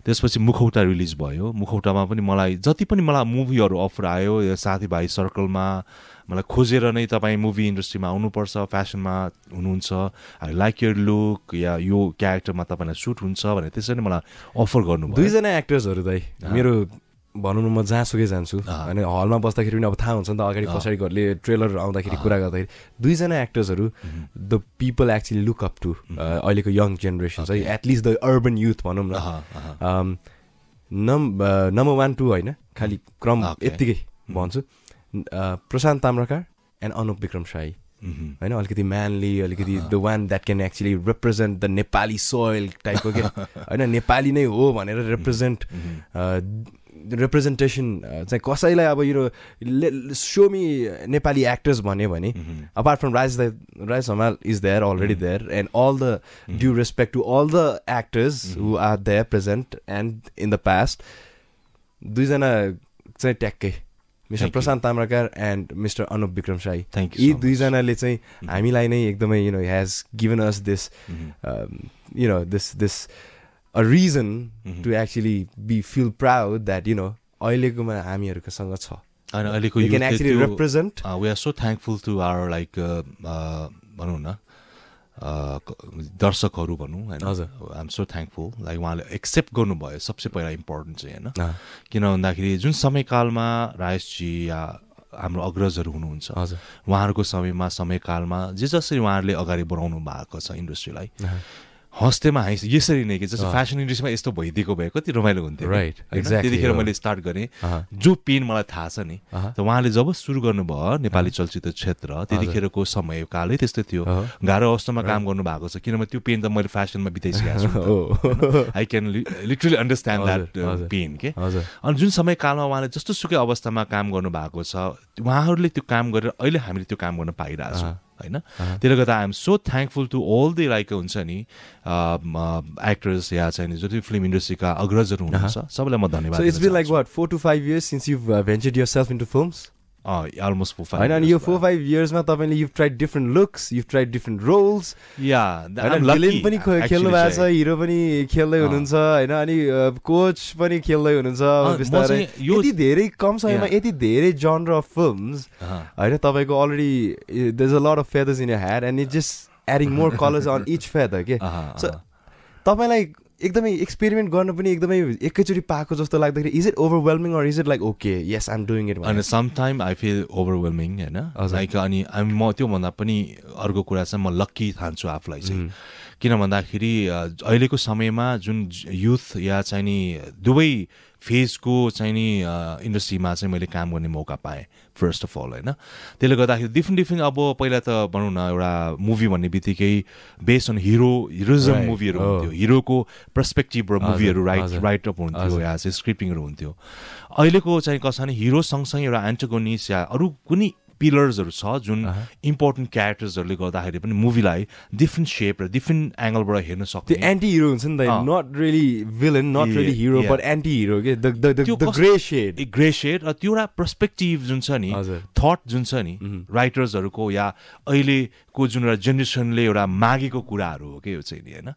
त्यसपछि मुखौटा रिलिज भयो मुखौटामा पनि मलाई जति पनि मलाई मुभीहरू अफर आयो साथीभाइ सर्कलमा मलाई खोजेर नै तपाईँ मुभी इन्डस्ट्रीमा आउनुपर्छ फेसनमा हुनुहुन्छ आई लाइक यर लुक या यो क्यारेक्टरमा तपाईँलाई सुट हुन्छ भने त्यसरी नै मलाई अफर गर्नु दुईजना एक्टर्सहरू दाइ मेरो भनौँ न म जहाँसुकै जान्छु अनि हलमा बस्दाखेरि पनि अब थाहा हुन्छ नि त अगाडि पछाडिकोहरूले ट्रेलर आउँदाखेरि कुरा गर्दाखेरि दुईजना एक्टर्सहरू the people actually look up to अहिलेको यङ जेनेरेसन है एटलिस्ट द अर्बन युथ भनौँ न नम्बर वान टू होइन खालि क्रम यत्तिकै भन्छु प्रशान्त ताम्राकार एन्ड अनुप विक्रम साई होइन अलिकति म्यानली अलिकति the one that can actually represent the Nepali soil टाइपको क्या होइन नेपाली नै हो भनेर रिप्रेजेन्ट रिप्रेजेन्टेसन चाहिँ कसैलाई अब यो सोमी नेपाली एक्टर्स भन्यो भने apart from Raj Raj Hamal is there already there and all the due respect to all the actors who are there present and in the past दुईजना चाहिँ ट्याक्कै mister Prashant Tamrakar and mister Anup Bikram Sai यी दुईजनाले चाहिँ mm-hmm. हामीलाई नै एकदमै you know has given us this you know this this a reason to actually be feel proud that you know अहिलेकोमा हामीहरूकोसँग छ अनि अहिलेको represent we are so thankful to our like भनौँ न दर्शकहरू भनौँ होइन आइएम सो थ्याङ्कफुल लाइक उहाँले एक्सेप्ट गर्नुभयो सबसे पहिला इम्पोर्टेन्ट चाहिँ होइन किन भन्दाखेरि जुन समयकालमा रायसजी या हाम्रो अग्रजहरू हुनुहुन्छ उहाँहरूको समयमा समयकालमा जे जसरी उहाँहरूले अगाडि बढाउनु भएको छ इन्डस्ट्रीलाई हस्तेमा हाँस यसरी नै कि जस्तो फेसन इन्डस्ट्रीमा यस्तो भइदिएको भए कति रमाइलो हुन्थ्यो राइट एक्ज्याक्ट त्यतिखेर मैले स्टार्ट गरेँ जो पेन मलाई थाहा छ नि त उहाँले जब सुरु गर्नुभयो नेपाली चलचित्र क्षेत्र त्यतिखेरको समय कालै त्यस्तो थियो गाह्रो अवस्थामा काम गर्नु भएको छ किनभने त्यो पेन त मैले फेसनमा बिताइसकेको छु I can literally understand that pain के अनि जुन समय कालमा उहाँले जस्तो सुकै अवस्थामा काम गर्नु भएको छ उहाँहरूले त्यो काम गरेर अहिले हामीले त्यो काम गर्न पाइरहेको होइन uh-huh. त्यसले गर्दा I'm so thankful to all the like हुन्छ नि एक्ट्रेस um, uh, या चाहिँ जति फिल्म इन्डस्ट्रीका अग्रजहरू हुनुहुन्छ uh-huh. सबैलाई म धन्यवाद it's been like what four to five years since you ventured yourself into films almost four five होइन यो फोर फाइभ इयर्समा तपाईँले you try different looks you try different roles या भिलेन पनि खेल्नु भएको छ हिरो पनि खेल्दै हुनुहुन्छ होइन अनि कोच पनि खेल्दै हुनुहुन्छ बिस्तारै यति धेरै कम समयमा यति धेरै जनर अफ फिल्म्स होइन तपाईँको already is a lot of feathers in your hat and it just adding more colours on each feather के सो तपाईँलाई एकदमै एक्सपेरिमेन्ट गर्न पनि एकदमै एकैचोटि पाएको जस्तो लाग्दाखेरि is it overwhelming or is it like okay yes I'm doing it अनि समटाइम आई फिल ओभरवेलमिङ होइन लाइक अनि म त्योभन्दा पनि अर्को कुरा चाहिँ म लक्की ठान्छु आफूलाई चाहिँ किन भन्दाखेरि अहिलेको समयमा जुन युथ या चाहिँ नि दुवै फेजको चाहिँ नि इन्डस्ट्रीमा चाहिँ मैले काम गर्ने मौका पाएँ फर्स्ट अफ अल होइन त्यसले गर्दाखेरि डिफ्रेन्ट डिफ्रेन्ट अब पहिला त भनौँ न एउटा मुभी भन्ने बित्तिकै बेस अन हिरो हिरोइजम मुभीहरू हुन्थ्यो हिरोको पर्सपेक्टिभ र मुभीहरू राइट राइट अप हुन्थ्यो या चाहिँ स्क्रिप्टिङहरू हुन्थ्यो अहिलेको चाहिँ कसरी हिरो सँगसँगै एउटा एन्टोगोनिस या अरू कुनै पिलर्सहरू छ जुन इम्पोर्टेन्ट क्यारेक्टर्सहरूले गर्दाखेरि पनि मुभीलाई डिफ्रेन्ट सेप र डिफ्रेन्ट एङ्गलबाट हेर्न सक्छ एन्टी हिरो हुन्छ नि त not really villain not really hero but anti hero के ग्रे सेड ग्रे सेड र त्यो एउटा पर्सपेक्टिभ जुन छ नि थट जुन छ नि राइटर्सहरूको या अहिले को जुन एउटा जेनेरेसनले एउटा मागेको कुराहरू हो कि यो चाहिँ नि होइन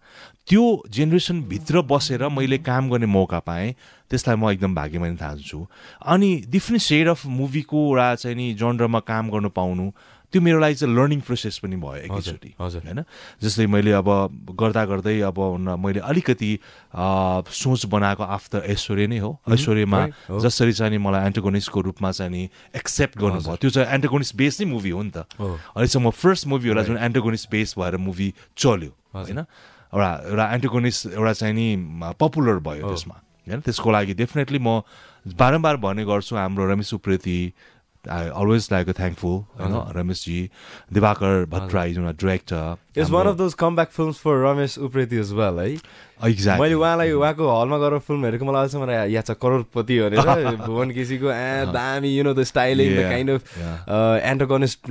त्यो जेनेरेसनभित्र बसेर मैले काम गर्ने मौका पाएँ त्यसलाई म एकदम भाग्यमा नै छु अनि डिफ्रेन्ट सेड अफ मुभीको एउटा चाहिँ नि जनरमा काम गर्नु पाउनु त्यो मेरो लागि चाहिँ लर्निङ प्रोसेस पनि भयो एकैचोटि होइन जस्तै मैले अब गर्दा गर्दै अब मैले अलिकति सोच बनाएको आफ्टर ऐश्वर्य नै हो ऐश्वर्यमा जसरी चाहिँ मलाई एन्टोगोनिस्टको रूपमा चाहिँ एक्सेप्ट गर्नुभयो त्यो चाहिँ एन्टोगोनिस्ट बेस नै मुभी हो नि त अहिलेसम्म फर्स्ट मुभी होला जुन एन्टोगोनिस्ट बेस भएर मुभी चल्यो होइन एउटा एउटा एन्टोगोनिस्ट एउटा चाहिँ नि पपुलर भयो त्यसमा होइन त्यसको लागि डेफिनेटली म बारम्बार भन्ने गर्छु हाम्रो Ramesh Upreti I always like thankful, you uh-huh. know, Ramesh ji, Divakar uh-huh. Bhattrai, uh-huh. you know, director. It's one of those comeback films for Ramesh Upreti as well, eh? Exact oh, मैले उहाँलाई उहाँको हलमा गएर फिल्म हेरेको मलाई अझसम्म याद छ करोडपति भनेर भुवन केसीको ए दामी you know the styling the kind of antagonist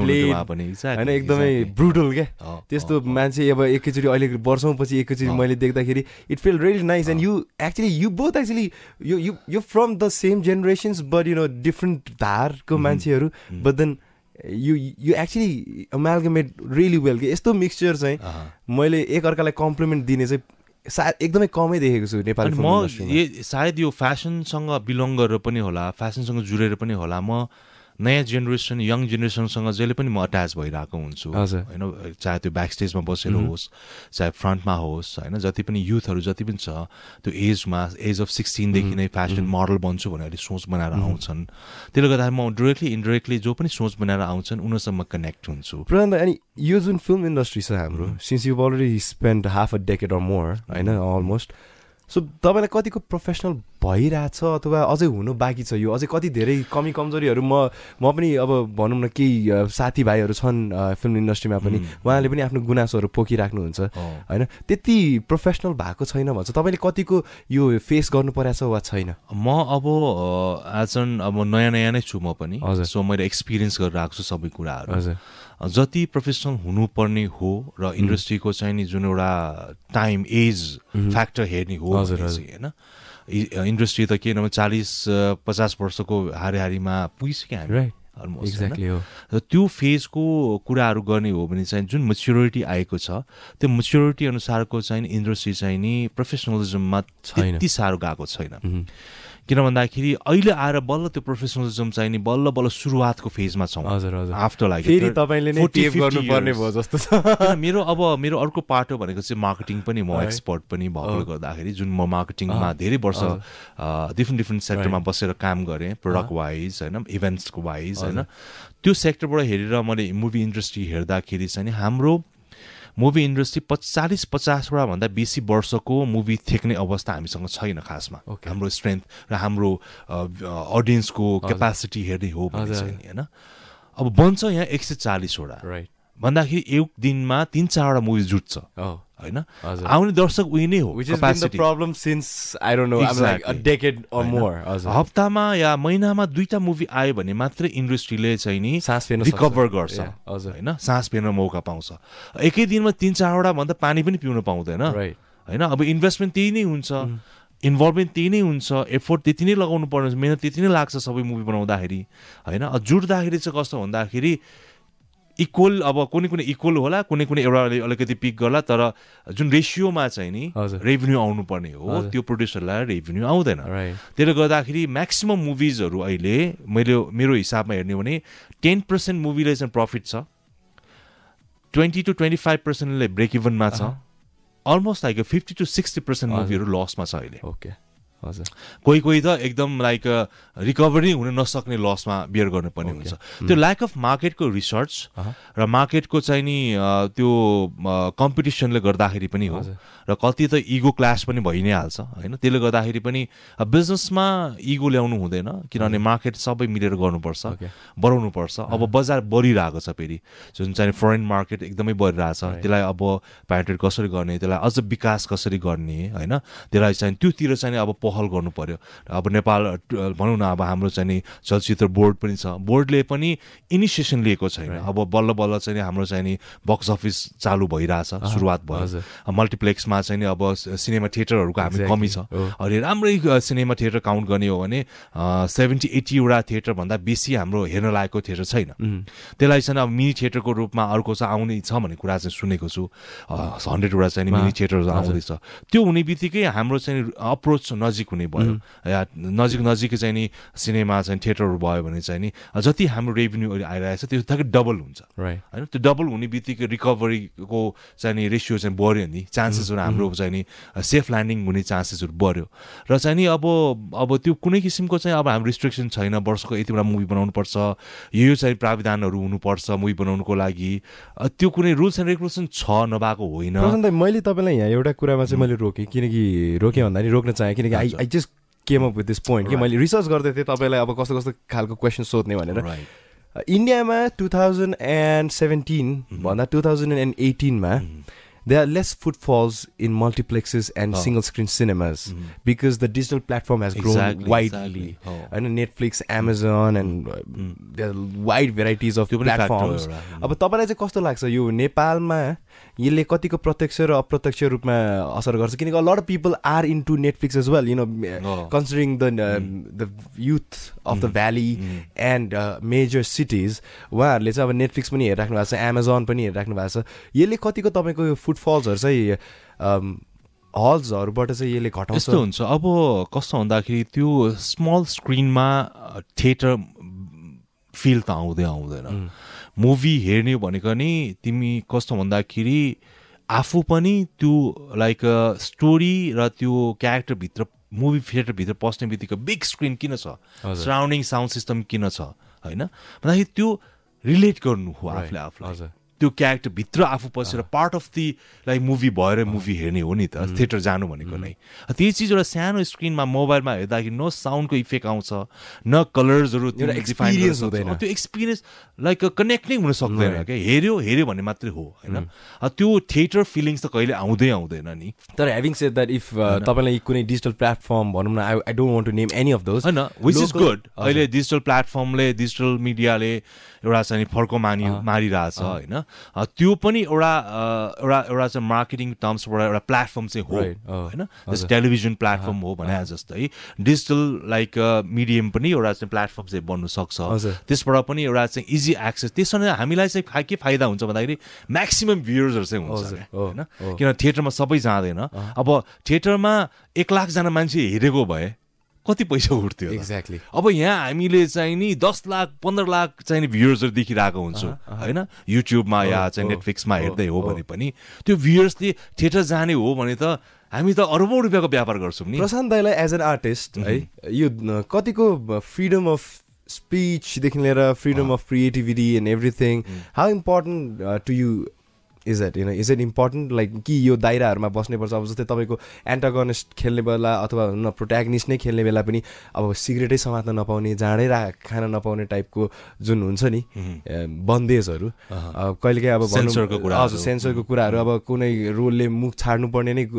होइन एकदमै ब्रुटल क्या त्यस्तो मान्छे अब एकैचोटि अहिले वर्षौँ पछि एकैचोटि मैले देख्दाखेरि it feel really nice and you actually you both actually you you from the same generations but you know different धारको mm-hmm. मान्छेहरू but mm-hmm. Then you you actually amalgamate really well कि यस्तो मिक्सचर चाहिँ मैले एकअर्कालाई कम्प्लिमेन्ट दिने चाहिँ सायद एकदमै कमै देखेको छु नेपाली म सायद यो फेसनसँग बिलङ गरेर पनि होला फेसनसँग जुडेर पनि होला म नयाँ जेनेरेसन यङ जेनेरेसनसँग जहिले पनि म अट्याच भइरहेको हुन्छु होइन चाहे त्यो ब्याक स्टेजमा बसेर होस् चाहे फ्रन्टमा होस् होइन जति पनि युथहरू जति पनि छ त्यो एजमा एज अफ सिक्सटिनदेखि नै फेसन मोडल बन्छु भनेर सोच बनाएर आउँछन् त्यसले गर्दा म डिरेक्टली इन्डिरेक्टली जो पनि सोच बनाएर आउँछन् उनीहरूसँग कनेक्ट हुन्छु प्रधान अनि यो जुन फिल्म इन्डस्ट्री छ हाम्रो since you already spend half a decade or more होइन अलमोस्ट सो तपाईँलाई कतिको प्रोफेसनल भइरहेछ अथवा अझै हुनु बाँकी छ यो अझै कति धेरै कमी कमजोरीहरू म म पनि अब भनौँ न केही साथीभाइहरू छन् फिल्म इन्डस्ट्रीमा पनि उहाँले पनि आफ्नो गुनासोहरू पोखिराख्नुहुन्छ होइन त्यति प्रोफेसनल भएको छैन भन्छ तपाईँले कतिको यो फेस गर्नु छ वा छैन म अब एज अब नयाँ नयाँ नै छु म पनि सो मैले एक्सपिरियन्स गरेर आएको छु सबै कुराहरू हजुर जति प्रोफेसनल हुनुपर्ने हो र इन्डस्ट्रीको चाहिँ नि जुन एउटा टाइम एज फ्याक्टर हेर्ने हो होइन इन्डस्ट्री त के नभए चालिस पचास वर्षको हारेहारीमा पुगिसक्यो हामी अलमोस्ट र त्यो फेजको कुराहरू गर्ने हो भने चाहिँ जुन मेच्योरिटी आएको छ त्यो मेच्योरिटी अनुसारको चाहिँ इन्डस्ट्री चाहिँ नि प्रोफेसनलिजममा त्यति साह्रो गएको छैन किन भन्दाखेरि अहिले आएर बल्ल त्यो प्रोफेसनलिजम नि बल्ल बल्ल सुरुवातको फेजमा छौँ हजुर हजुर आफ्टर लाइक फेरि तपाईँले गर्नुपर्ने भयो जस्तो छ मेरो अब मेरो अर्को पार्ट हो भनेको चाहिँ मार्केटिङ पनि म एक्सपर्ट पनि भएकोले गर्दाखेरि जुन म मार्केटिङमा धेरै वर्ष डिफ्रेन्ट डिफ्रेन्ट सेक्टरमा बसेर काम गरेँ प्रडक्ट वाइज होइन इभेन्ट्सको वाइज होइन त्यो सेक्टरबाट हेरेर मैले मुभी इन्डस्ट्री हेर्दाखेरि चाहिँ हाम्रो मुभी इन्डस्ट्री पचालिस पचासवटा भन्दा बेसी वर्षको मुभी थेक्ने अवस्था हामीसँग छैन खासमा हाम्रो स्ट्रेन्थ र हाम्रो अडियन्सको क्यापासिटी हेर्ने हो भने होइन अब बन्छ यहाँ एक सय चालिसवटा राइट भन्दाखेरि एक दिनमा तिन चारवटा मुभी जुट्छ oh. होइन आउने दर्शक उही नै हो problem since I know like more हप्तामा या महिनामा दुईटा मुभी आयो भने मात्रै इन्डस्ट्रीले चाहिँ नि सास फेर्न रिकभर गर्छ होइन सास फेर्न मौका पाउँछ एकै दिनमा तिन चारवटा भन्दा पानी पनि पिउन पाउँदैन होइन अब इन्भेस्टमेन्ट त्यही नै हुन्छ इन्भल्भमेन्ट mm। त्यही नै हुन्छ एफोर्ट त्यति नै लगाउनु पर्ने मेहनत त्यति नै लाग्छ सबै मुभी बनाउँदाखेरि होइन जुट्दाखेरि चाहिँ कस्तो भन्दाखेरि इक्वल अब कुनै कुनै इक्वल होला कुनै कुनै एउटाले अलिकति पिक गर्ला तर जुन रेसियोमा चाहिँ नि रेभेन्यू आउनुपर्ने हो त्यो प्रड्युसरलाई रेभेन्यू आउँदैन त्यसले गर्दाखेरि म्याक्सिमम् मुभिजहरू अहिले मैले मेरो हिसाबमा हेर्ने हो भने टेन पर्सेन्ट मुभीले चाहिँ प्रफिट छ ट्वेन्टी टु ट्वेन्टी फाइभ पर्सेन्टले ब्रेक इभनमा छ almost like fifty to sixty percent मुभीहरू लसमा छ अहिले ओके हजुर कोही कोही त एकदम लाइक रिकभरी हुन नसक्ने लसमा बियर गर्नुपर्ने हुन्छ त्यो ल्याक अफ मार्केटको रिसर्च र मार्केटको चाहिँ नि त्यो कम्पिटिसनले गर्दाखेरि पनि हो र कति त इगो क्लास पनि भइ नै हाल्छ होइन त्यसले गर्दाखेरि पनि बिजनेसमा इगो ल्याउनु हुँदैन किनभने मार्केट सबै मिलेर गर्नुपर्छ बढाउनुपर्छ अब बजार बढिरहेको छ फेरि जुन चाहिँ फरेन मार्केट एकदमै छ त्यसलाई अब प्याट्रेट कसरी गर्ने त्यसलाई अझ विकास कसरी गर्ने होइन त्यसलाई चाहिँ त्योतिर चाहिँ अब पहल गर्नु पर्यो अब नेपाल भनौँ न अब हाम्रो चाहिँ नि चलचित्र बोर्ड पनि छ बोर्डले पनि इनिसिएसन लिएको छैन अब बल्ल बल्ल चाहिँ हाम्रो चाहिँ नि बक्स अफिस चालु भइरहेछ सुरुवात भयो मल्टिप्लेक्समा चाहिँ नि अब सिनेमा थिएटरहरूको हामी कमी छ अनि राम्रै सिनेमा थिएटर काउन्ट गर्ने हो भने सेभेन्टी एट्टीवटा थिएटरभन्दा बेसी हाम्रो हेर्न लागेको थिएटर छैन त्यसलाई चाहिँ अब मिनी थिएटरको रूपमा अर्को चाहिँ आउने छ भन्ने कुरा चाहिँ सुनेको छु हन्ड्रेडवटा चाहिँ मिनी थिएटरहरू आउँदैछ त्यो हुने बित्तिकै हाम्रो चाहिँ अप्रोच नजिक नजिक हुने भयो या नजिक नजिकै चाहिँ नि सिनेमा चाहिँ थिएटरहरू भयो भने चाहिँ नि जति हाम्रो रेभेन्यू आइरहेको छ त्यो त डबल हुन्छ होइन त्यो डबल हुने बित्तिकै रिकभरीको चाहिँ नि रेसियो चाहिँ बढ्यो नि चान्सेसहरू हाम्रो चाहिँ नि सेफ ल्यान्डिङ हुने चान्सेसहरू बढ्यो र चाहिँ नि अब अब त्यो कुनै किसिमको चाहिँ अब हाम्रो रिस्ट्रिक्सन छैन वर्षको यतिवटा मुभी बनाउनुपर्छ यो चाहिँ प्राविधानहरू हुनुपर्छ मुभी बनाउनुको लागि त्यो कुनै रुल्स एन्ड रेगुलेसन छ नभएको होइन मैले तपाईँलाई यहाँ एउटा कुरामा चाहिँ मैले रोकेँ किनकि रोकेँ भन्दा नि रोक्न चाहेँ किनकि I just just up with this point. Point कि मैले रिसर्च गर्दै थिएँ तपाईँलाई अब कस्तो कस्तो खालको क्वेसन सोध्ने भनेर इन्डियामा two thousand and seventeen there are less footfalls in multiplexes and single screen cinemas because the digital platform has grown exactly, widely. Exactly. Netflix, Amazon, and there are wide varieties of platforms. अब तपाईँलाई चाहिँ कस्तो लाग्छ यो नेपालमा यसले कतिको प्रत्यक्ष र अप्रत्यक्ष रूपमा असर गर्छ किनकि lot of people are into Netflix as well you know considering the the youth of the valley and major cities उहाँहरूले चाहिँ अब नेटफ्लिक्स पनि हेरिराख्नु भएको छ एमाजोन पनि हेरिराख्नु भएको छ यसले कतिको तपाईँको फुटफल्सहरू चाहिँ हल्सहरूबाट um, चाहिँ यसले घटाउँछ यस्तो हुन्छ अब कस्तो भन्दाखेरि त्यो स्मल स्क्रिनमा थिएटर फिल त आउँदै आउँदैन mm. मुभी हेर्ने भनेको नि तिमी कस्तो भन्दाखेरि आफू पनि त्यो लाइक स्टोरी uh, र त्यो क्यारेक्टरभित्र मुभी थिएटरभित्र पस्ने बित्तिकै बिग स्क्रिन किन छ सराउन्डिङ साउन्ड सिस्टम किन छ होइन भन्दाखेरि त्यो रिलेट गर्नु हो आफूले आफूलाई त्यो क्यारेक्टरभित्र आफू पसेर part of the like movie भएर मुभी हेर्ने हो नि त थिएटर जानु भनेको नै त्यही चिज एउटा सानो स्क्रिनमा मोबाइलमा हेर्दाखेरि न साउन्डको इफेक्ट आउँछ न कलर्सहरू त्यो एक्सपिरियन्स हुँदैन त्यो एक्सपिरियन्स लाइक कनेक्ट नै हुन सक्दैन क्या हेऱ्यो हेऱ्यो भने मात्रै हो होइन त्यो थिएटर फिलिङ्स त कहिले आउँदै आउँदैन नि तर हेभिङ सेड द्याट इफ तपाईँलाई कुनै डिजिटल प्लेटफर्म भनौँ न I I don't want to name any of those होइन विच इज गुड अहिले डिजिटल प्लेटफर्मले डिजिटल मिडियाले एउटा चाहिँ फर्को मानि मारिरहेछ होइन त्यो पनि एउटा एउटा एउटा चाहिँ मार्केटिङ टर्म्सबाट एउटा प्लेटफर्म चाहिँ हो होइन जस्तै टेलिभिजन प्लेटफर्म हो भने जस्तै डिजिटल लाइक मिडियम पनि एउटा चाहिँ प्लेटफर्म चाहिँ बन्नु सक्छ त्यसबाट पनि एउटा चाहिँ इजी एक्सेस त्यसमा हामीलाई चाहिँ के फाइदा हुन्छ भन्दाखेरि म्याक्सिमम् भ्युयर्सहरू चाहिँ हुन्छ होइन किन थिएटरमा सबै जाँदैन अब थिएटरमा एक लाखजना मान्छे हेरेको भए कति पैसा उठ्थ्यो एक्ज्याक्टली अब यहाँ हामीले चाहिँ नि दस लाख पन्ध्र लाख चाहिँ नि भ्युयर्सहरू देखिरहेको हुन्छौँ होइन युट्युबमा या चाहिँ नेटफ्लिक्समा हेर्दै हो भने पनि त्यो भ्युयर्सले थिएटर जाने हो भने त हामी त अरबौँ रुपियाँको व्यापार गर्छौँ नि प्रशान्त दाईलाई एज एन आर्टिस्ट है यो कतिको फ्रिडम अफ स्पिचदेखि लिएर freedom of creativity and everything how important to you is you you is at important like कि यो दायराहरूमा बस्नेपर्छ अब जस्तै तपाईँको एन्टागोनिस्ट खेल्ने बेला अथवा न प्रोट्यागनिस्ट नै खेल्ने बेला पनि अब सिगरेटै समात्न नपाउने जाँडै रा खान नपाउने टाइपको जुन हुन्छ नि बन्देजहरू कहिलेकाहीँ अब सेन्सरको कुराहरू अब कुनै रोलले मुख छाड्नुपर्ने नै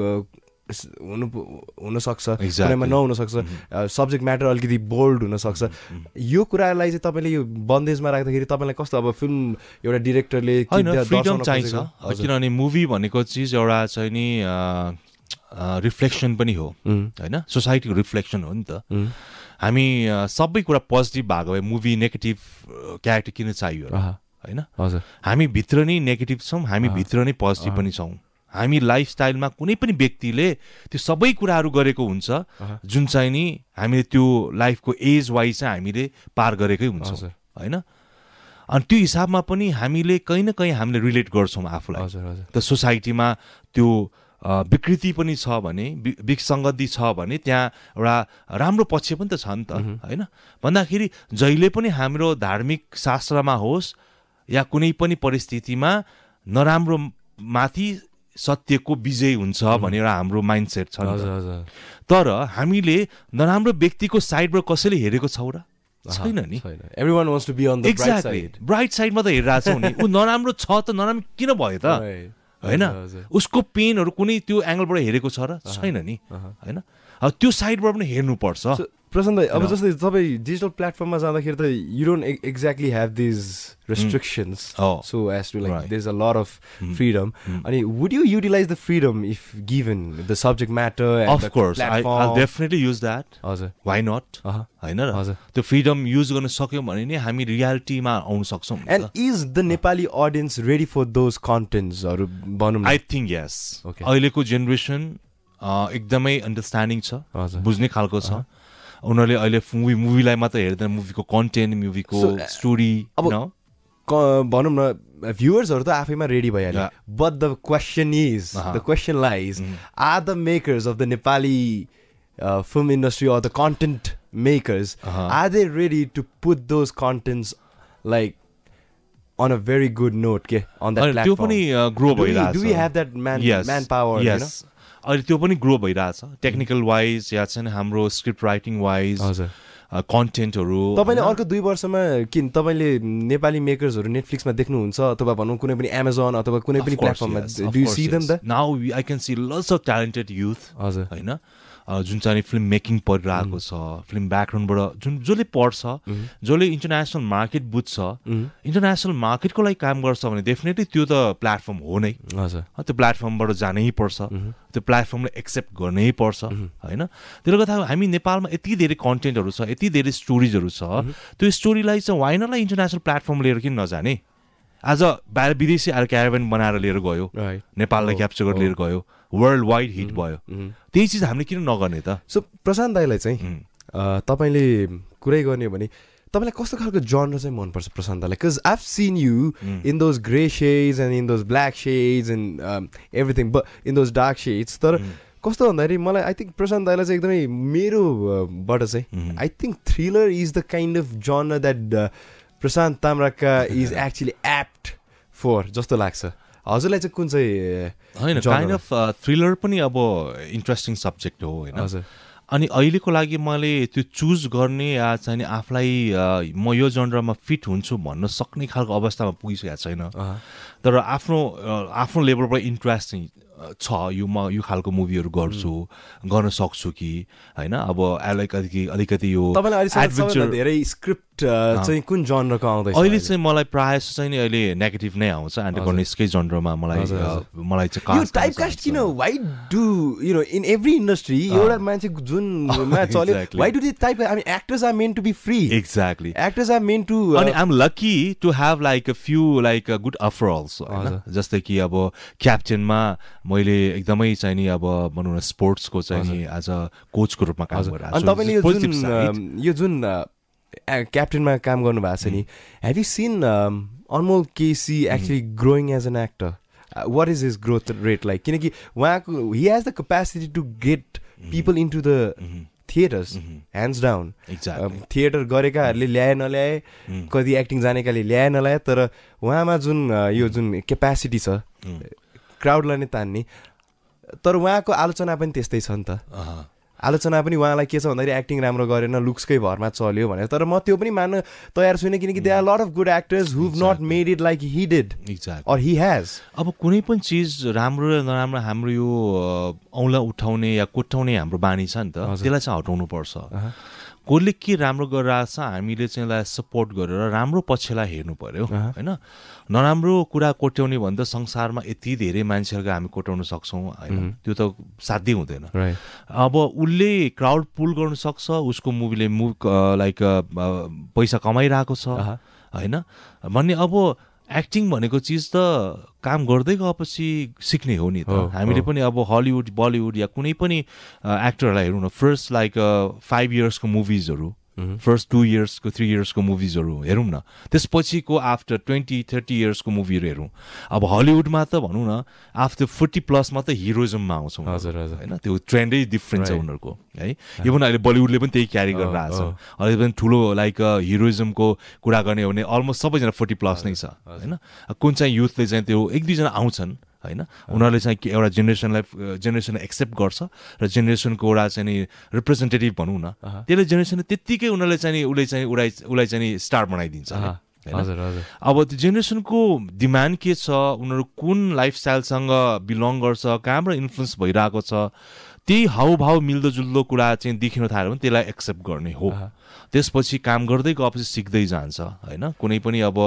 हुनु हुनसक्छ कुनैमा नहुनसक्छ सब्जेक्ट mm-hmm. म्याटर अलिकति बोल्ड हुनसक्छ mm-hmm. यो कुरालाई चाहिँ तपाईँले यो बन्देजमा राख्दाखेरि तपाईँलाई कस्तो अब फिल्म एउटा डिरेक्टरले फ्रिडम चाहिन्छ किनभने मुभी भनेको चिज एउटा चाहिँ नि रिफ्लेक्सन पनि हो mm. होइन सोसाइटीको रिफ्लेक्सन हो नि त mm. हामी सबै कुरा पोजिटिभ भएको भए मुभी नेगेटिभ क्यारेक्टर किन चाहियो होइन हजुर हामी भित्र नै नेगेटिभ छौँ हामी भित्र नै पोजिटिभ पनि छौँ हामी लाइफस्टाइलमा कुनै पनि व्यक्तिले त्यो सबै कुराहरू गरेको हुन्छ जुन चाहिँ नि हामीले त्यो लाइफको एज वाइज चाहिँ हामीले पार गरेकै हुन्छ होइन अनि त्यो हिसाबमा पनि हामीले कहीँ न कहीँ हामीले रिलेट गर्छौँ आफूलाई त सोसाइटीमा त्यो विकृति पनि छ भने विसङ्गति छ भने त्यहाँ एउटा राम्रो पक्ष पनि त छ नि त होइन भन्दाखेरि जहिले पनि हाम्रो धार्मिक शास्त्रमा होस् या कुनै पनि परिस्थितिमा नराम्रो माथि सत्यको विजय हुन्छ भनेर हाम्रो माइन्डसेट छ तर हामीले नराम्रो व्यक्तिको साइडबाट कसैले हेरेको छौँ र छैन नि एक्ज्याक्टली ब्राइट साइडमा त हेरिरहेको छौँ नि ऊ नराम्रो छ त नराम्रो किन भयो त होइन उसको पेनहरू कुनै त्यो एङ्गलबाट हेरेको छ र छैन नि होइन अब त्यो साइडबाट पनि हेर्नुपर्छ प्रसन्त अब जस्तै तपाईँ डिजिटल प्लेटफर्ममा जाँदाखेरि त you don't exactly have these restrictions so as to like there is a lot of freedom अनि would you utilize the freedom if given the subject matter of course definitely use that हजुर वाइ नट uh-huh. होइन र हजुर त्यो फ्रिडम युज गर्न सक्यौँ भने नि हामी रियालिटीमा आउन सक्छौँ and is the Nepali audience ready for those कन्टेन्ट्सहरू भनौँ आई थिङ्क यस ओके अहिलेको जेनेरेसन एकदमै अन्डरस्ट्यान्डिङ छ बुझ्ने खालको छ उनीहरूले अहिले मुभी मुभीलाई मात्र हेर्दैन मुभीको कन्टेन्ट मुभीको स्टोरी अब भनौँ न भ्युवर्सहरू त आफैमा रेडी भइहाल्यो but the question is the question lies are the makers of the Nepali film industry or the content makers are they ready to put those contents like on a very good note के अन द्याट त्यो पनि ग्रो भइरहेको छ do we have that man manpower अहिले त्यो पनि ग्रो भइरहेछ टेक्निकल वाइज या चाहिँ हाम्रो स्क्रिप्ट राइटिङ वाइज कन्टेन्टहरू तपाईँले अर्को दुई वर्षमा किन तपाईँले नेपाली मेकर्सहरू नेटफ्लिक्समा देख्नुहुन्छ अथवा भनौँ कुनै पनि एमाजोन अथवा कुनै पनि प्लेटफर्ममा now I can see lots of talented youth हजुर होइन जुन चाहिँ फिल्म मेकिङ पढिरहेको छ फिल्म ब्याकग्राउन्डबाट जुन जसले पढ्छ जसले इन्टरनेसनल मार्केट बुझ्छ इन्टरनेसनल मार्केटको लागि काम गर्छ भने डेफिनेटली त्यो त प्लेटफर्म हो नै हजुर त्यो प्लेटफर्मबाट जानै पर्छ त्यो प्लेटफर्मले एक्सेप्ट गर्नै पर्छ होइन त्यसले गर्दा हामी नेपालमा यति धेरै कन्टेन्टहरू छ यति धेरै स्टोरिजहरू छ त्यो स्टोरीलाई चाहिँ वाइनरलाई इन्टरनेसनल प्लेटफर्म लिएर किन नजाने आज बाहिर विदेशी आएर क्याराबेन बनाएर लिएर गयो नेपाललाई क्याप्चर oh, गरेर लिएर oh। गयो वर्ल्ड वाइड हिट भयो त्यही चिज हामीले किन नगर्ने त सो प्रशान्त दाईलाई चाहिँ तपाईँले कुरै गर्ने भने तपाईँलाई कस्तो खालको जनर चाहिँ मनपर्छ प्रशान्तलाई because I've seen you in those grey shades and in those black shades and everything but in those dark shades तर mm. कस्तो भन्दाखेरि मलाई आई थिङ्क प्रशान्त दाईलाई चाहिँ एकदमै मेरोबाट चाहिँ I think thriller is the kind of genre that Prashant Tamrakar is actually apt for जस्तो लाग्छ हजुरलाई चाहिँ कुन चाहिँ होइन काइन्ड अफ थ्रिलर पनि अब इन्ट्रेस्टिङ सब्जेक्ट हो होइन अनि अहिलेको लागि मैले त्यो चुज गर्ने या चाहिँ आफूलाई म यो जनरमा फिट हुन्छु भन्न सक्ने खालको अवस्थामा पुगिसकेको छैन तर आफ्नो आफ्नो लेभलबाट इन्ट्रेस्ट छ यो म यो खालको मुभीहरू गर्छु गर्न सक्छु कि होइन अब अलिकति अलिकति यो एडभेन्चर धेरै स्क्रिप्ट चाहिँ कुन जनरको आउँदैछ अहिले चाहिँ मलाई प्रायः चाहिँ नि अहिले नेगेटिभ नै आउँछ एन्टागोनिस्टकै जनरमा मलाई मलाई चाहिँ टाइप कास्ट किन why do you know in every industry एउटा मान्छे जुनमा चल्यो why do this type I actors are meant to be free exactly actors are meant to अनि I am lucky to have like a few like a good offers होइन जस्तै कि अब क्याप्टेनमा मैले एकदमै चाहिँ नि अब भनौँ न स्पोर्ट्सको चाहिँ एज अ कोचको रूपमा काम गरेर तपाईँले यो जुन क्याप्टेनमा काम गर्नु भएको छ नि have you seen Anmol KC actually growing as an actor what is is growth rate like किनकि उहाँको he has the capacity to get people into the theatres hands down theatre गरेकाहरूले ल्याए नल्याए कति एक्टिङ जानेकाले ल्याए नल्याए तर उहाँमा जुन यो जुन क्यापेसिटी छ क्राउडलाई नै तान्ने तर उहाँको आलोचना पनि त्यस्तै छ नि त आलोचना पनि उहाँलाई के छ भन्दाखेरि एक्टिङ राम्रो गरेन लुक्सकै भरमा चल्यो भनेर तर म त्यो पनि मान्न तयार छुइनँ किनकि they are lot of good actors who've not made it like he did or he has अब कुनै पनि चिज राम्रो र नराम्रो हाम्रो यो औँला उठाउने या कोठाउने हाम्रो बानी छ नि त त्यसलाई चाहिँ हटाउनु पर्छ कसले के राम्रो गरिरहेको छ हामीले चाहिँ यसलाई सपोर्ट गरेर राम्रो पक्षलाई हेर्नु पऱ्यो होइन नराम्रो कुरा कोट्याउने भन्दा संसारमा यति धेरै मान्छेहरूको हामी कोट्याउन सक्छौँ होइन त्यो त साध्य हुँदैन अब उसले क्राउड पुल गर्नु सक्छ उसको मुभीले मुभ लाइक पैसा कमाइरहेको छ होइन भन्ने अब एक्टिङ भनेको चिज त काम गर्दै गएपछि सिक्ने हो नि त हामीले पनि अब हलिउड बलिउड या कुनै पनि एक्टरलाई हेरौँ न फर्स्ट लाइक फाइभ इयर्सको मुभिजहरू फर्स्ट टु इयर्सको थ्री इयर्सको मुभिजहरू हेरौँ न त्यसपछिको आफ्टर ट्वेन्टी थर्टी इयर्सको मुभीहरू हेरौँ अब हलिउडमा त भनौँ न आफ्टर फोर्टी प्लसमा त हिरोइजममा आउँछौँ हजुर हजुर होइन त्यो ट्रेन्डै डिफ्रेन्ट छ उनीहरूको है इभन अहिले बलिउडले पनि त्यही क्यारी गरेर oh, आएको छ oh. अहिले पनि ठुलो लाइक हिरोइजमको uh, कुरा गर्ने हो भने अलमोस्ट सबैजना फोर्टी प्लस नै छ होइन कुन चाहिँ युथले चाहिँ त्यो एक दुईजना आउँछन् होइन उनीहरूले चाहिँ एउटा जेनेरेसनलाई जेनेरेसन एक्सेप्ट गर्छ र जेनेरेसनको एउटा चाहिँ नि रिप्रेजेन्टेटिभ भनौँ न त्यसले जेनेरेसन त्यत्तिकै उनीहरूले चाहिँ उसले चाहिँ उसलाई उसलाई चाहिँ स्टार बनाइदिन्छ हजुर हजुर अब त्यो जेनेरेसनको डिमान्ड के छ उनीहरू कुन लाइफस्टाइलसँग बिलङ गर्छ कहाँबाट इन्फ्लुएन्स भइरहेको छ त्यही हाउभाउ मिल्दोजुल्दो कुरा चाहिँ देखिन थाल्यो भने त्यसलाई एक्सेप्ट गर्ने हो त्यसपछि काम गर्दै गएपछि सिक्दै जान्छ होइन कुनै पनि अब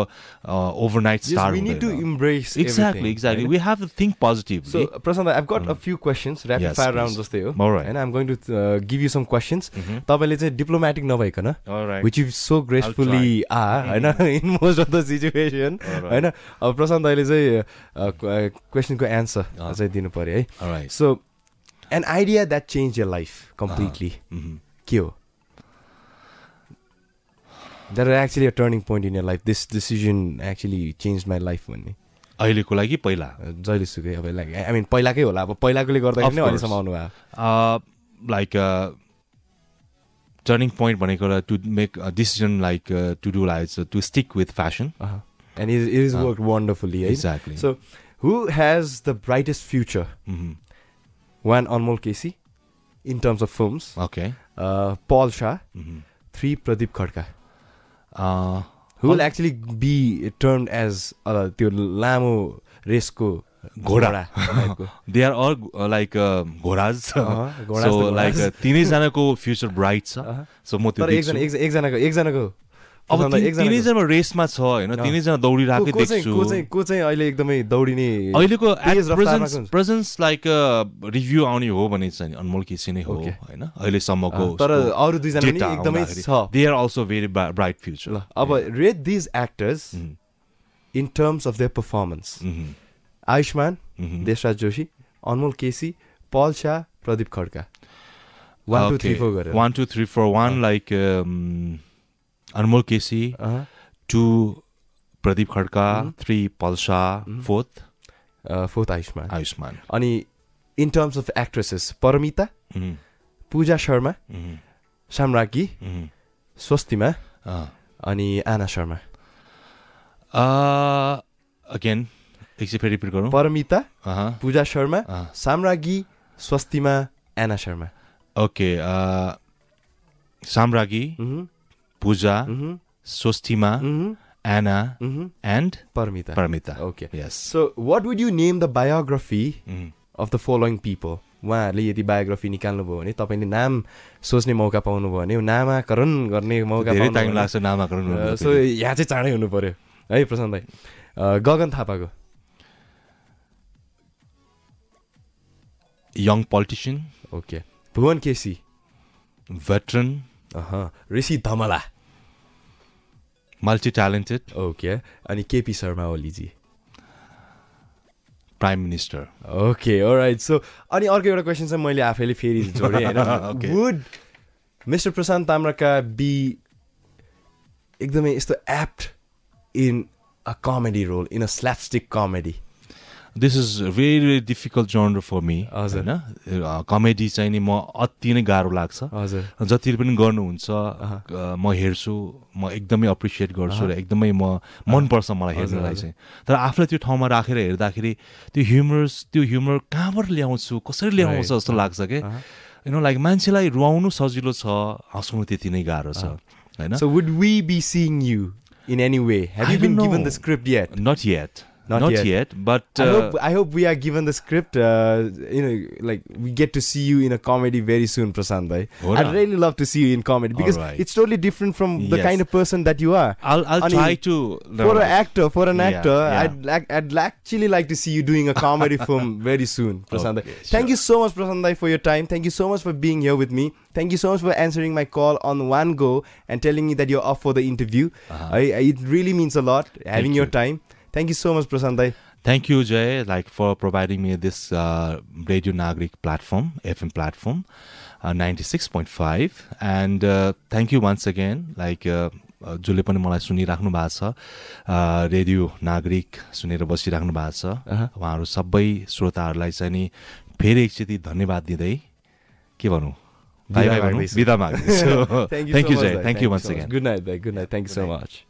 overnight exactly exactly we have to think positive Prashant I got a few questions rapid fire round जस्तै हो होइन I'm going to give you some questions तपाईँले चाहिँ डिप्लोमेटिक नभइकन which is so ग्रेसफुल्ली ah mm-hmm. होइन in most of the situation होइन अब प्रशान्त अहिले चाहिँ क्वेसनको एन्सर चाहिँ दिनु पऱ्यो है so an idea that change your life completely के हो that actually a turning point in your life this decision actually change my life भन्ने अहिलेको लागि पहिला जहिलेसुकै अब लाइक आई मिन पहिलाकै होला अब पहिलाकोले गर्दाखेरि नै अहिलेसम्म आउनु भयो लाइक टर्निङ पोइन्ट भनेको to make decision like to do like to stick with fashion and is it is work wonderfully exactly so who has the brightest future one Anmol KC in terms of films okay Paul Shah three Pradeep Khadka who will actually be turn as त्यो लामो रेसको घोडा दे आर अल लाइक घोडाज लाइक तिनैजनाको फ्युचर ब्राइट छ सो म त्यो एकजनाको एकजनाको अब तिनैजना रेसमा छ होइन तिनैजना दौडिरहेको देख्छु को चाहिँ अहिले एकदमै दौडिने अहिलेको प्रेजेन्स लाइक रिभ्यू आउने हो भने चाहिँ अनमोल केसी नै हो होइन अहिलेसम्मको तर अरू दुईजना एकदमै छ they are also very bright future अब rate these actors in terms of their performance Ayushman Deshraj Joshi Anmol KC Paul Shah Pradeep Khadka one two three four one two three four one like Anmol KC two Pradeep Khadka three पल्सा फोर्थ फोर्थ आयुष्मान आयुष्मान अनि in terms of actresses Paramita Puja Sharma Samragyee Swastima अनि आना शर्मा अगेन फेरि रिपिट गरौँ Paramita Puja Sharma साम्रागी स्वस्तिमा Anna Sharma okay Samragyee Puja Swastima Anna and Paramita Paramita okay so what would you name the biography of the following people उहाँहरूले यदि बायोग्राफी निकाल्नुभयो भने तपाईँले नाम सोच्ने मौका पाउनुभयो भने नामाकरण गर्ने मौका धेरै टाइम लाग्छ नामाकरण सो यहाँ चाहिँ चाँडै हुनु पऱ्यो है प्रशान्त भाइ गगन थापाको young politician okay Bhuwan KC veteran Rishi Dhamala multi talented okay अनि केपी शर्मा ओलीजी prime minister okay right so अनि अर्को एउटा क्वेसन चाहिँ मैले आफैले फेरि जोडेँ होइन would mister Prashant Tamrakar be एकदमै यस्तो apt in a comedy role in a slapstick comedy this is very very difficult genre for me होइन कमेडी चाहिँ नि म अति नै गाह्रो लाग्छ हजुर जति पनि गर्नुहुन्छ म हेर्छु म एकदमै अप्रिसिएट गर्छु र एकदमै म मनपर्छ मलाई हेर्नलाई चाहिँ तर आफूलाई त्यो ठाउँमा राखेर हेर्दाखेरि त्यो ह्युमरस त्यो ह्युमर कहाँबाट ल्याउँछु कसरी ल्याउँछ जस्तो लाग्छ कि यु नो लाइक मान्छेलाई रुवाउनु सजिलो छ हँसाउनु त्यति नै गाह्रो छ होइन would we be seeing you in any way have you been given the script yet not yet Not, Not yet. yet. but I, hope, uh, I, hope, we are given the script. Uh, you know, like we get to see you in a comedy very soon, Prasad I'd really love to see you in comedy because right. it's totally different from the yes. kind of person that you are. I'll, I'll try to for an actor. For an actor, yeah. I'd like I'd actually like to see you doing a comedy film very soon, Prasad. Okay, sure. Thank you so much, Prasad, for your time. Thank you so much for being here with me. Thank you so much for answering my call on one go and telling me that you're off for the interview. Uh-huh. I, I, it really means a lot having your time. Thank you so much Prashant भाइ thank you Jay like for providing me this radio Nagarik platform FM platform ninety six point five and thank you once again like जसले पनि मलाई सुनिराख्नु भएको छ रेडियो uh, नागरिक सुनेर बसिराख्नु भएको छ uh-huh. उहाँहरू सबै श्रोताहरूलाई चाहिँ नि फेरि एकचोटि धन्यवाद दिँदै के भनौँ बिदा bye thank you Jay thank you good night भाइ good night thank you so much